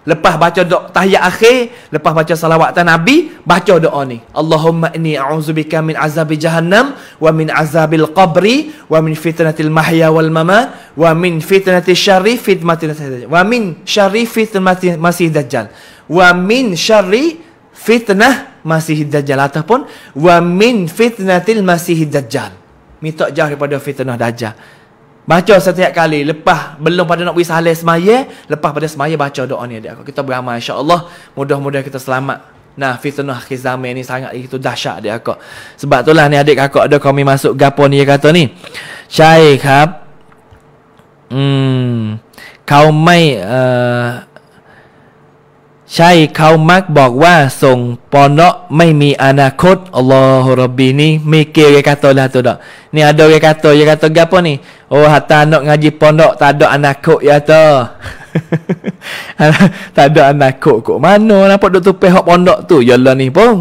Lepas baca doa tahiyat akhir, lepas baca salawat Nabi, baca doa ni. Allahumma inni a'udzubika min azabi jahannam wa min azabil qabri wa min fitnatil mahya wal mama, wa min fitnati syarri fitnati wa min syarri fitnati masih dajjal. Wa min syarri fitnah masih dajjal ataupun wa min fitnatil masih dajjal. Minta jauh daripada fitnah dajjal. Baca setiap kali lepas belum pada nak pergi salat semayeh, lepas pada semayeh baca doa ni adik aku. Kita beramal insya-Allah, mudah mudah kita selamat. Nah, fitnah akhir zaman ni sangat itu dahsyat adik aku. Sebab itulah ni adik aku ada kami masuk gapo ni dia kata ni. Syekh hab. Ah, hmm. Kau mai uh, ช่เขามักบอกว่าส่งปอนเนาะไม่มีอนาคตอัลลอฮฺรบบีนี่มีเกียกาโตลาตุดอนี่อาดกาโตยกาโตกาปนี่โอ้ฮัตานอกงาจิปอนเนาะตาดอนาคตยาโตตาดอนาคตกูมานโนนะพอดตุเปหอปอนเนาะตุยลนี่ปง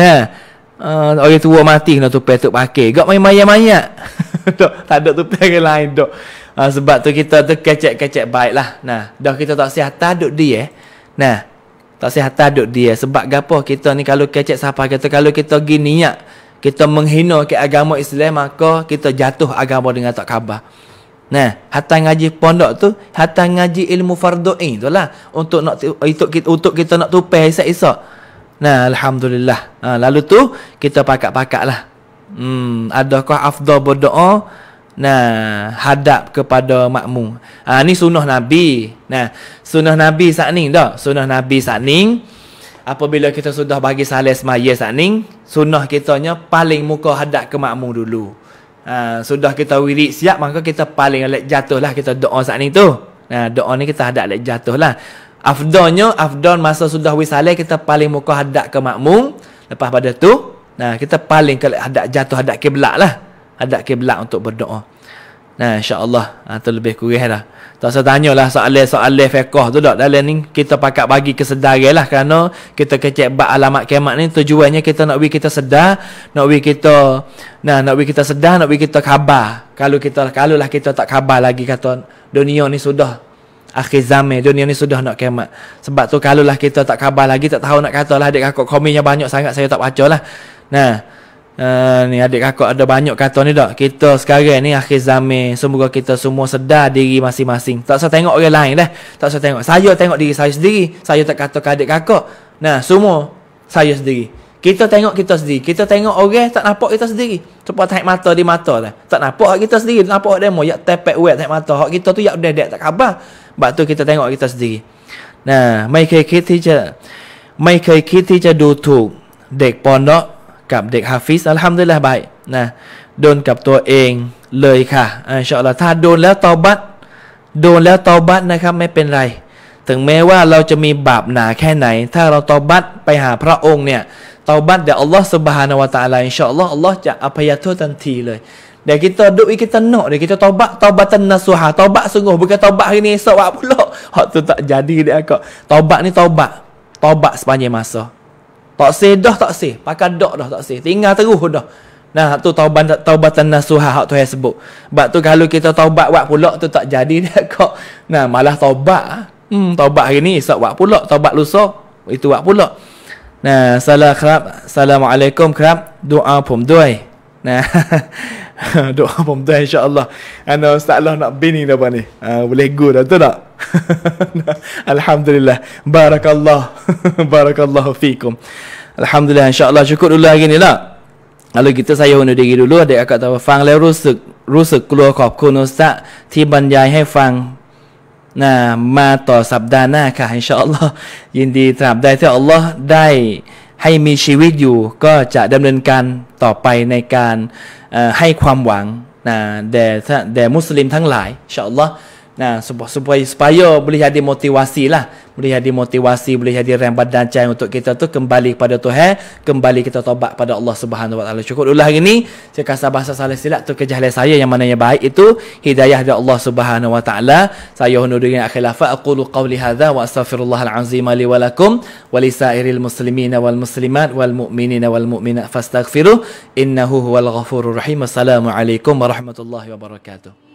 นะออยตัวมาติกนะตุเปตุปากเกก็ไม่มายามายะตาดอตุเปกันไลน์ดอสาเหตุที่เราต้องเคเจ็คเคเจ็คบายล่ะนะดอกที่เราต้องเสียตาดอดีเอ๊ะนะ tak sihat taduk dia. Sebab gapo kita ni kalau kecek siapa kita kalau kita gini niat kita menghina ke agama Islam maka kita jatuh agama dengan tak khabar. Nah, hatta ngaji pondok tu, hatta ngaji ilmu fardu'in eh, tu lah. Untuk, nak, untuk kita, untuk kita nak tupai isak-isak. Nah, Alhamdulillah. Ha, lalu tu, kita pakat-pakat lah. Hmm, adakah afdol berdoa? Nah, hadap kepada makmum. Ha, ah, ni sunnah Nabi. Nah, sunnah Nabi saat ni dah. Sunnah Nabi saat ni. Apabila kita sudah bagi salih semaya saat ni. Sunnah kita nya paling muka hadap ke makmum dulu. Ha, sudah kita wirid siap maka kita paling alat jatuh lah kita doa saat ni tu. Nah, doa ni kita hadap alat jatuh lah. Afdonnya, afdon masa sudah wis salih kita paling muka hadap ke makmum. Lepas pada tu, nah kita paling ke hadap jatuh hadap kiblat lah. Ada kiblat untuk berdoa. Nah, insya-Allah itu ah, lebih kurang lah. Tak usah tanyalah soalan-soalan fiqh tu dak dalam ni kita pakat bagi kesedaran lah kerana kita kecek bab alamat kiamat ni tujuannya kita nak bagi kita sedar, nak bagi kita nah nak bagi kita sedar, nak bagi kita khabar. Kalau kita kalau lah kita tak khabar lagi kata dunia ni sudah akhir zaman dunia ni sudah nak kiamat sebab tu kalau lah kita tak khabar lagi tak tahu nak katalah adik aku komen yang banyak sangat saya tak baca nah Eh, ni adik kakak ada banyak kata ni tak kita sekarang ni akhir zaman semoga kita semua sedar diri masing-masing tak usah tengok orang lain dah tak usah tengok saya tengok diri saya sendiri saya tak kata ke adik kakak nah semua saya sendiri kita tengok kita sendiri kita tengok orang tak nampak kita sendiri cepat tak mata di mata dah tak nampak kita sendiri tak nampak demo yak tepek wet tak mata hak kita tu yak dedek tak khabar bab tu kita tengok kita sendiri nah mai kita kiti je mai kai kiti je do tu dek pondok กับเด็กฮาฟิสอัลฮัมดุลิลละบายนะโดนกับตัวเองเลยค่ะอินชาอัลลอฮ์ถ้าโดนแล้วตอบัตโดนแล้วตอบัตนะครับ ไม่เป็นไรถึงแม้ว่าเราจะมีบาปหนาแค่ไหน ถ้าเราตอบัตไปหาพระองค์เนี่ยตอบัตเดี๋ยวอัลลอฮ์สุบฮานาวะตาอะไรอินชาอัลลอฮ์อัลลอฮ์จะอภัยโทษทันทีเลยเดี๋ยวกิตอดุอีกิตอโนเดี๋ยวกิตอตอบัตตอบัตตันนัส u b a t sungguh bukan ต a u b a t h ส r i ni esok buat ะ u l ต h a ัด u t ด k jadi d ตอ a k ต k t a ต b a t n ตอบั b a t t า u b a t s e Tak sih dah tak sih. Pakai dok dah tak sih. Tinggal teruh dah. Nah, tu taubat taubatan nasuha hak tu yang sebut. Sebab tu kalau kita taubat buat pula tu tak jadi dah *laughs* kok. Nah, malah taubat ah. Hmm, taubat hari ni esok buat pula, taubat lusa itu buat pula. Nah, salam kerap. Assalamualaikum kerap. Doa pom doi. Nah. *laughs* *laughs* doa pom tu insyaallah ana uh, Allah nak bini dapat ni uh, boleh go dah tu tak *laughs* alhamdulillah barakallah *laughs* barakallah fiikum alhamdulillah insyaallah cukup dulu hari ni lah Kalau kita saya undur diri dulu adik akak tahu fang lalu rusuk rusuk keluar khab kun ustaz ti banyai hai fang nah ma to sabda nah kah insyaallah yindi terhadap dai Allah dai ให้มีชีวิตอยู่ก็จะดำเนินการต่อไปในการให้ความหวังนะแด่แด่มุสลิมทั้งหลายอินชาอัลลอฮ์นะสุบสุบไปสปายโย บริ u า a d i motivasi l ะ boleh jadi motivasi, boleh jadi rembat badan cahaya untuk kita tu kembali kepada Tuhan, kembali kita tobat pada Allah Subhanahu Wa Taala. Cukup ulah ini. saya kasih bahasa salah silap tu kejahilan saya yang mana yang baik itu hidayah dari Allah Subhanahu Wa Taala. Saya hendak dengan akhlafa aqulu qawli hadza wa astaghfirullahal azim li wa lakum wa li sairil muslimina wal muslimat wal mu'minina wal mu'minat fastaghfiruh innahu huwal ghafurur rahim. Assalamualaikum warahmatullahi wabarakatuh.